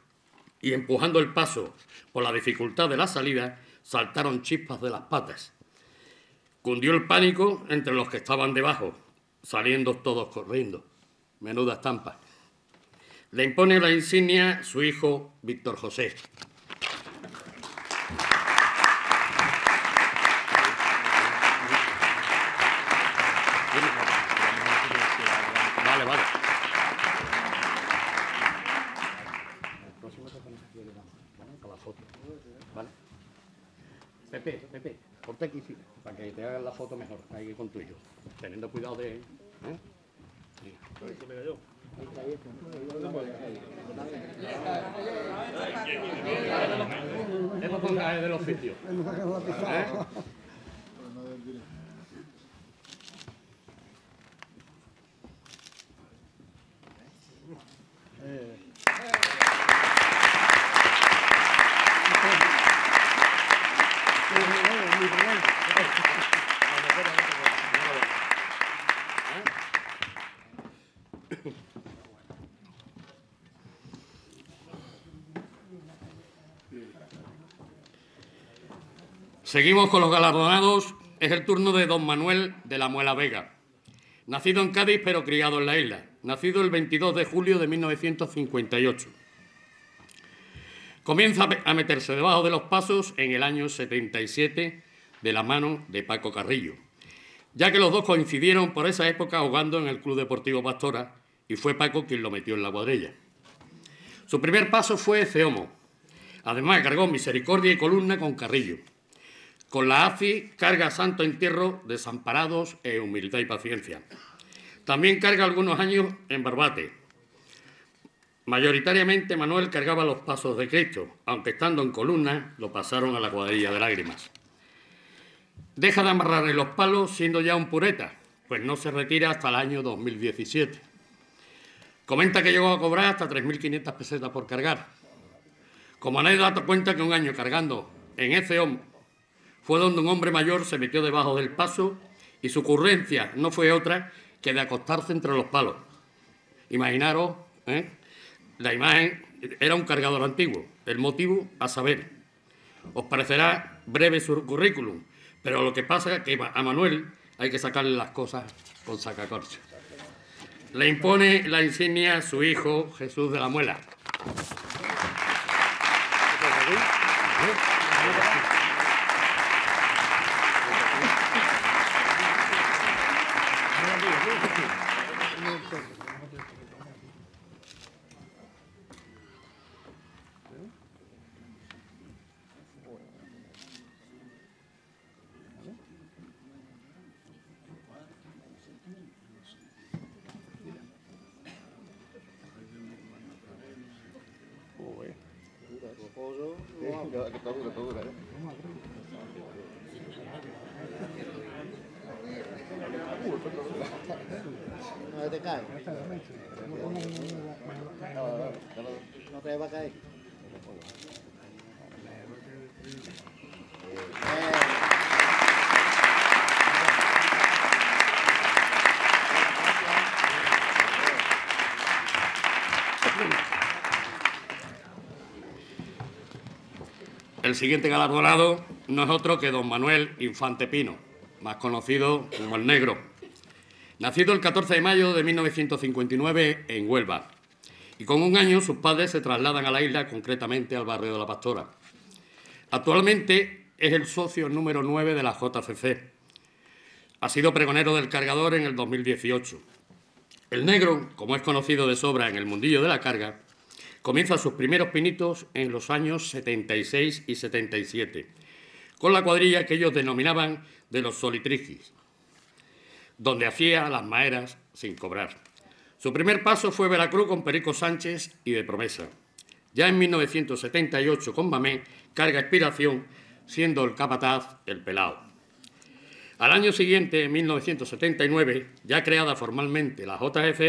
y empujando el paso por la dificultad de la salida, saltaron chispas de las patas. Cundió el pánico entre los que estaban debajo, saliendo todos corriendo. Menuda estampa. Le impone la insignia su hijo Víctor José. Seguimos con los galardonados. Es el turno de don Manuel de la Muela Vega. Nacido en Cádiz pero criado en la isla. Nacido el 22 de julio de 1958. Comienza a meterse debajo de los pasos en el año 77 de la mano de Paco Carrillo, ya que los dos coincidieron por esa época jugando en el Club Deportivo Pastora y fue Paco quien lo metió en la cuadrilla. Su primer paso fue Ceomo. Además, cargó misericordia y columna con Carrillo. Con la AFI carga santo entierro, desamparados en humildad y paciencia. También carga algunos años en Barbate. Mayoritariamente Manuel cargaba los pasos de Cristo, aunque estando en columna lo pasaron a la cuadrilla de lágrimas. Deja de amarrar en los palos siendo ya un pureta, pues no se retira hasta el año 2017. Comenta que llegó a cobrar hasta 3.500 pesetas por cargar. Como dado cuenta que un año cargando en ese hombre fue donde un hombre mayor se metió debajo del paso y su ocurrencia no fue otra que de acostarse entre los palos. Imaginaros, ¿eh? la imagen era un cargador antiguo, el motivo a saber. Os parecerá breve su currículum, pero lo que pasa es que a Manuel hay que sacarle las cosas con sacacorcho. Le impone la insignia su hijo Jesús de la Muela. El siguiente galardonado no es otro que don Manuel Infante Pino, más conocido como el Negro. Nacido el 14 de mayo de 1959 en Huelva. Y con un año sus padres se trasladan a la isla, concretamente al barrio de La Pastora. Actualmente es el socio número 9 de la JCC. Ha sido pregonero del cargador en el 2018. El negro, como es conocido de sobra en el mundillo de la carga, Comienza sus primeros pinitos en los años 76 y 77, con la cuadrilla que ellos denominaban de los solitrigis donde hacía las maeras sin cobrar. Su primer paso fue Veracruz con Perico Sánchez y de promesa. Ya en 1978 con Mamé carga inspiración, siendo el capataz el pelao. Al año siguiente, en 1979, ya creada formalmente la JF,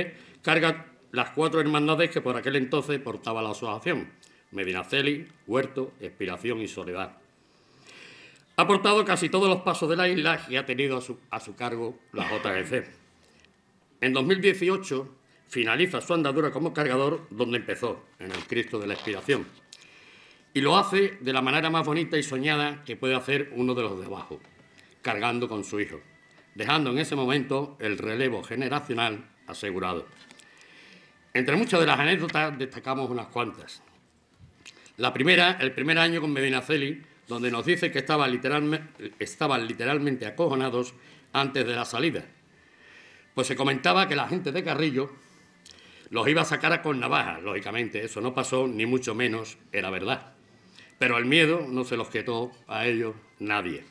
carga las cuatro hermandades que por aquel entonces portaba la asociación, Medinaceli, Huerto, Expiración y Soledad. Ha portado casi todos los pasos de la isla y ha tenido a su, cargo la JGC. En 2018 finaliza su andadura como cargador donde empezó, en el Cristo de la Expiración. Y lo hace de la manera más bonita y soñada que puede hacer uno de los de abajo, cargando con su hijo, dejando en ese momento el relevo generacional asegurado. Entre muchas de las anécdotas destacamos unas cuantas. La primera, el primer año con Medina Celi, donde nos dice que estaban literalmente acojonados antes de la salida. Pues se comentaba que la gente de Carrillo los iba a sacar con navaja, lógicamente, eso no pasó, ni mucho menos era verdad. Pero el miedo no se los quitó a ellos nadie.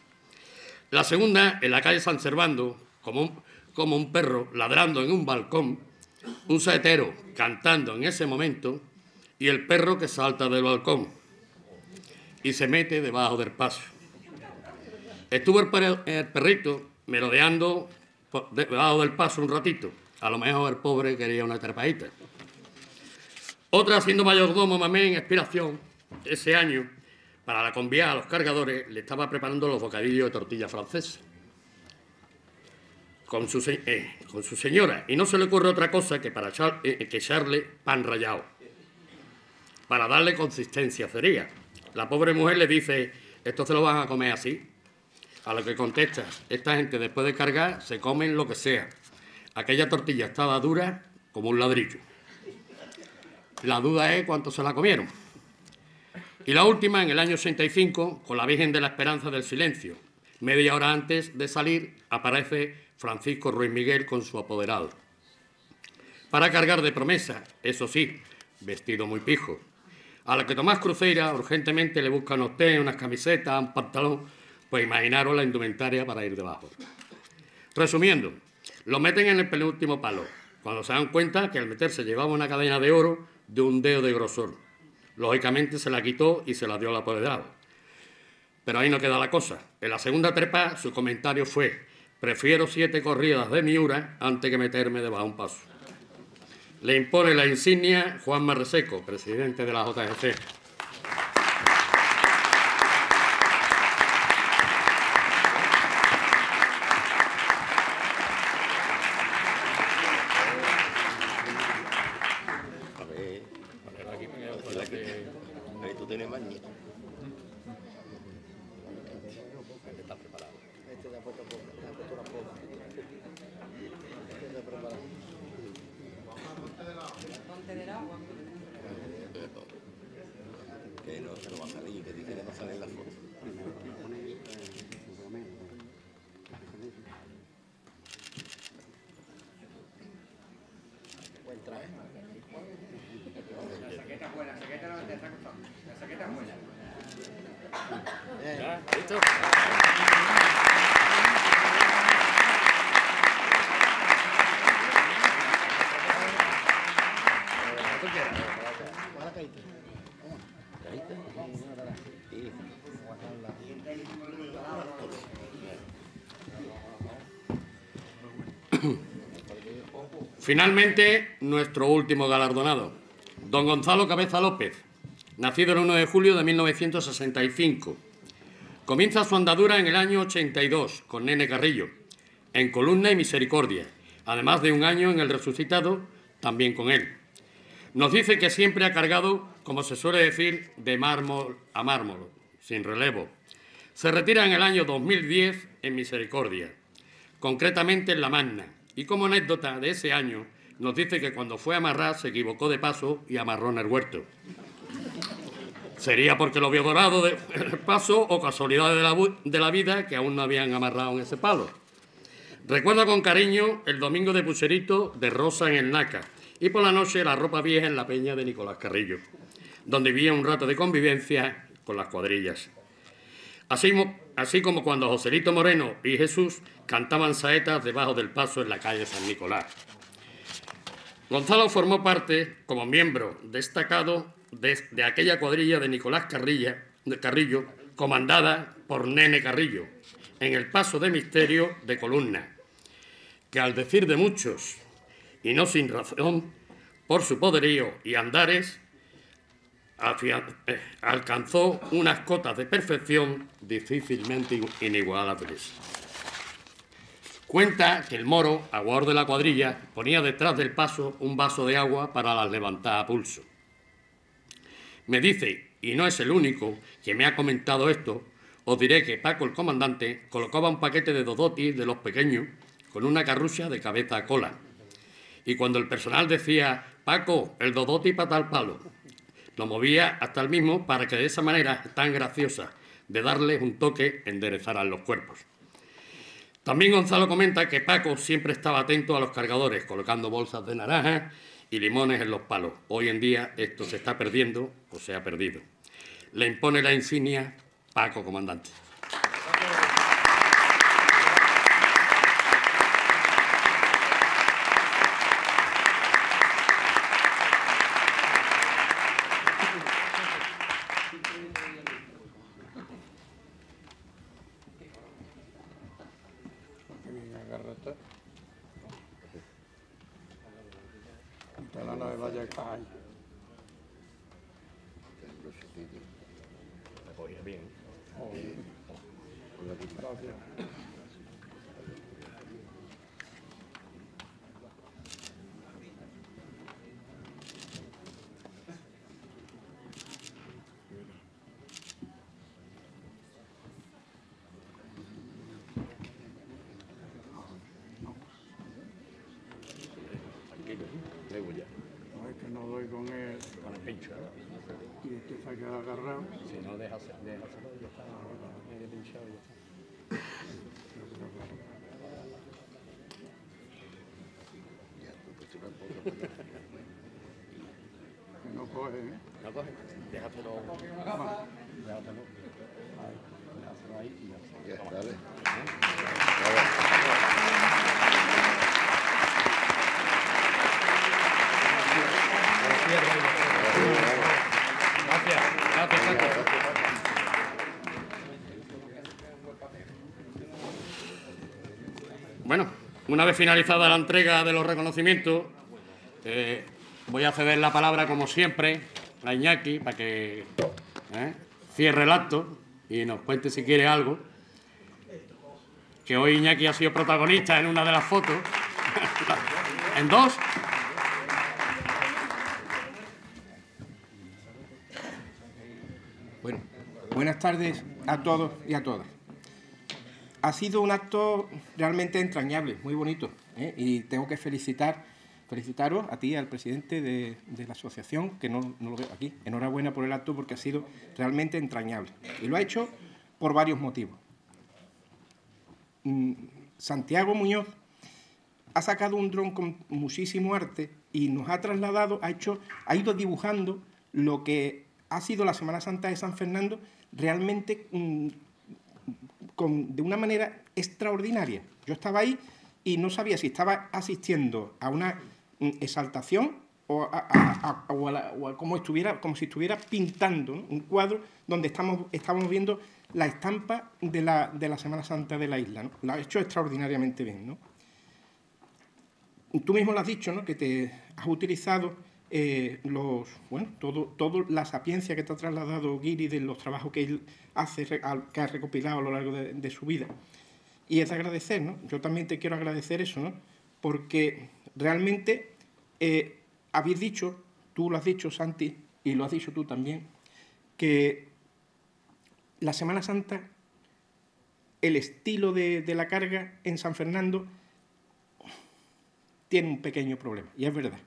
La segunda, en la calle San Servando, como un perro ladrando en un balcón, un saetero cantando en ese momento y el perro que salta del balcón y se mete debajo del paso. Estuvo el, perrito merodeando debajo del paso un ratito. A lo mejor el pobre quería una trepadita. Otra, siendo mayordomo, mamé en expiración ese año para la convía a los cargadores, le estaba preparando los bocadillos de tortilla francesa. Con su, eh, con su señora, y no se le ocurre otra cosa que, para echar, eh, que echarle pan rallado, para darle consistencia sería. La pobre mujer le dice, esto se lo van a comer así. A lo que contesta, esta gente después de cargar se comen lo que sea. Aquella tortilla estaba dura como un ladrillo. La duda es cuánto se la comieron. Y la última, en el año 85, con la Virgen de la Esperanza del Silencio. Media hora antes de salir, aparece Francisco Ruiz Miguel con su apoderado. Para cargar de promesa, eso sí, vestido muy pijo. A la que Tomás Cruceira urgentemente le buscan a usted unas camisetas, un pantalón, pues imaginaros la indumentaria para ir debajo. Resumiendo, lo meten en el penúltimo palo, cuando se dan cuenta que al meterse llevaba una cadena de oro de un dedo de grosor. Lógicamente se la quitó y se la dio al apoderado. Pero ahí no queda la cosa. En la segunda trepa su comentario fue Prefiero siete corridas de Miura antes que meterme debajo un paso. Le impone la insignia Juan Marreseco, presidente de la JGC. Finalmente, nuestro último galardonado, don Gonzalo Cabeza López, nacido el 1 de julio de 1965. Comienza su andadura en el año 82 con Nene Carrillo, en Columna y Misericordia, además de un año en El Resucitado, también con él. Nos dice que siempre ha cargado, como se suele decir, de mármol a mármol, sin relevo. Se retira en el año 2010 en Misericordia, concretamente en La Magna. Y como anécdota de ese año, nos dice que cuando fue a amarrar se equivocó de paso y amarró en el huerto. Sería porque lo vio dorado de paso o casualidad de la, de la vida que aún no habían amarrado en ese palo. Recuerda con cariño el domingo de Pucherito de Rosa en el Naca, y por la noche la ropa vieja en la peña de Nicolás Carrillo, donde vivía un rato de convivencia con las cuadrillas. Así, como cuando Joselito Moreno y Jesús cantaban saetas debajo del paso en la calle San Nicolás. Gonzalo formó parte, como miembro destacado, de, aquella cuadrilla de Nicolás Carrillo, comandada por Nene Carrillo, en el paso de misterio de Columna, que al decir de muchos y no sin razón, por su poderío y andares, eh, alcanzó unas cotas de perfección difícilmente inigualables. Cuenta que el moro, aguador de la cuadrilla, ponía detrás del paso un vaso de agua para la levantada a pulso. Me dice, y no es el único que me ha comentado esto, os diré que Paco el comandante colocaba un paquete de dodotis de los pequeños con una carrucha de cabeza a cola, y cuando el personal decía, Paco, el Dodoti para tal palo, lo movía hasta el mismo para que de esa manera tan graciosa de darle un toque enderezaran los cuerpos. También Gonzalo comenta que Paco siempre estaba atento a los cargadores, colocando bolsas de naranja y limones en los palos. Hoy en día esto se está perdiendo o se ha perdido. Le impone la insignia Paco Comandante. 哦，抱歉。Una vez finalizada la entrega de los reconocimientos, eh, voy a ceder la palabra, como siempre, a Iñaki para que eh, cierre el acto y nos cuente si quiere algo. Que hoy Iñaki ha sido protagonista en una de las fotos. en dos. Bueno, buenas tardes a todos y a todas ha sido un acto realmente entrañable, muy bonito. ¿eh? Y tengo que felicitar, felicitaros a ti, al presidente de, la asociación, que no, lo veo aquí. Enhorabuena por el acto porque ha sido realmente entrañable. Y lo ha hecho por varios motivos. Mm, Santiago Muñoz ha sacado un dron con muchísimo arte y nos ha trasladado, ha, hecho, ha ido dibujando lo que ha sido la Semana Santa de San Fernando realmente mm, de una manera extraordinaria. Yo estaba ahí y no sabía si estaba asistiendo a una mm, exaltación o, como, estuviera, como si estuviera pintando un cuadro donde estamos, estamos viendo la estampa de la, Semana Santa de la isla. Lo ha hecho extraordinariamente bien. Tú mismo lo has dicho, ¿no? que te has utilizado eh, los, bueno, todo, la sapiencia que te ha trasladado Giri de los trabajos que él que ha recopilado a lo largo de, su vida. Y es agradecer, ¿no? Yo también te quiero agradecer eso, ¿no? Porque realmente eh, habéis dicho, tú lo has dicho, Santi, y lo has dicho tú también, que la Semana Santa, el estilo de la carga en San Fernando tiene un pequeño problema, y es verdad.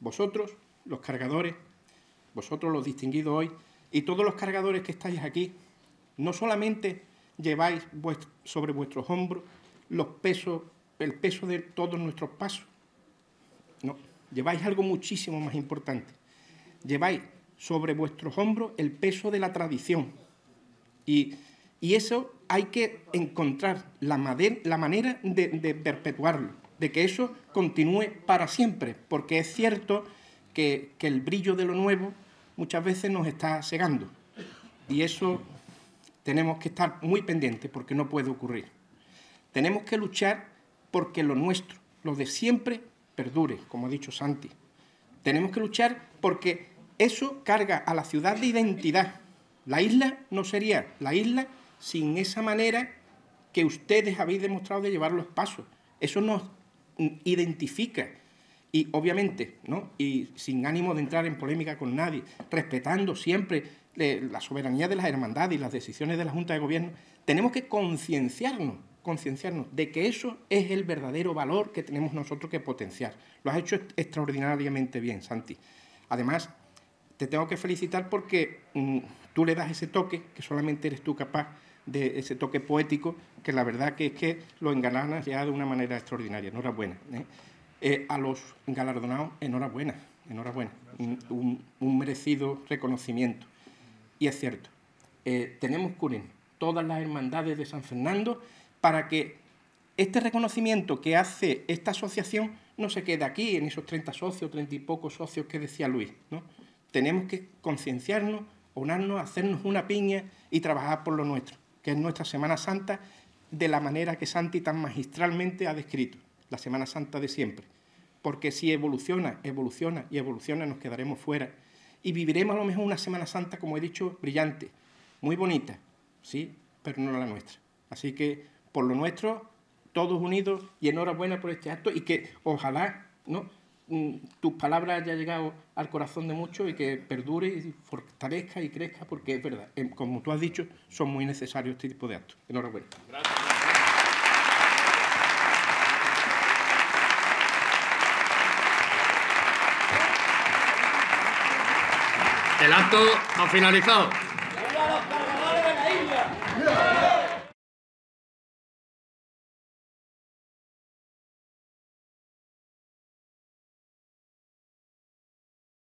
Vosotros, los cargadores, vosotros los distinguidos hoy, y todos los cargadores que estáis aquí, no solamente lleváis sobre vuestros hombros los pesos, el peso de todos nuestros pasos. No, lleváis algo muchísimo más importante. Lleváis sobre vuestros hombros el peso de la tradición. Y, eso hay que encontrar la, manera de, perpetuarlo, de que eso continúe para siempre, porque es cierto que, que el brillo de lo nuevo muchas veces nos está cegando. Y eso tenemos que estar muy pendientes porque no puede ocurrir. Tenemos que luchar porque lo nuestro, lo de siempre, perdure, como ha dicho Santi. Tenemos que luchar porque eso carga a la ciudad de identidad. La isla no sería la isla sin esa manera que ustedes habéis demostrado de llevar los pasos. Eso nos identifica. Y obviamente, ¿no? y sin ánimo de entrar en polémica con nadie, respetando siempre la soberanía de las hermandades y las decisiones de la Junta de Gobierno, tenemos que concienciarnos, concienciarnos de que eso es el verdadero valor que tenemos nosotros que potenciar. Lo has hecho extraordinariamente bien, Santi. Además, te tengo que felicitar porque mm, tú le das ese toque, que solamente eres tú capaz de ese toque poético, que la verdad que es que lo engalanas ya de una manera extraordinaria. Enhorabuena. ¿eh? Eh, a los galardonados, enhorabuena, enhorabuena. un merecido reconocimiento. Y es cierto, eh, tenemos que todas las hermandades de San Fernando para que este reconocimiento que hace esta asociación no se quede aquí, en esos 30 socios, 30 y pocos socios que decía Luis. ¿no? Tenemos que concienciarnos, unarnos, hacernos una piña y trabajar por lo nuestro, que es nuestra Semana Santa de la manera que Santi tan magistralmente ha descrito, la Semana Santa de siempre. Porque si evoluciona, evoluciona y evoluciona, nos quedaremos fuera y viviremos a lo mejor una Semana Santa, como he dicho, brillante, muy bonita, ¿sí? pero no la nuestra. Así que por lo nuestro, todos unidos y enhorabuena por este acto y que ojalá ¿no? Mm, tus palabras hayan llegado al corazón de muchos y que perdure y fortalezca y crezca, porque es verdad, eh, como tú has dicho, son muy necesarios este tipo de actos. Enhorabuena. Gracias. El acto ha finalizado.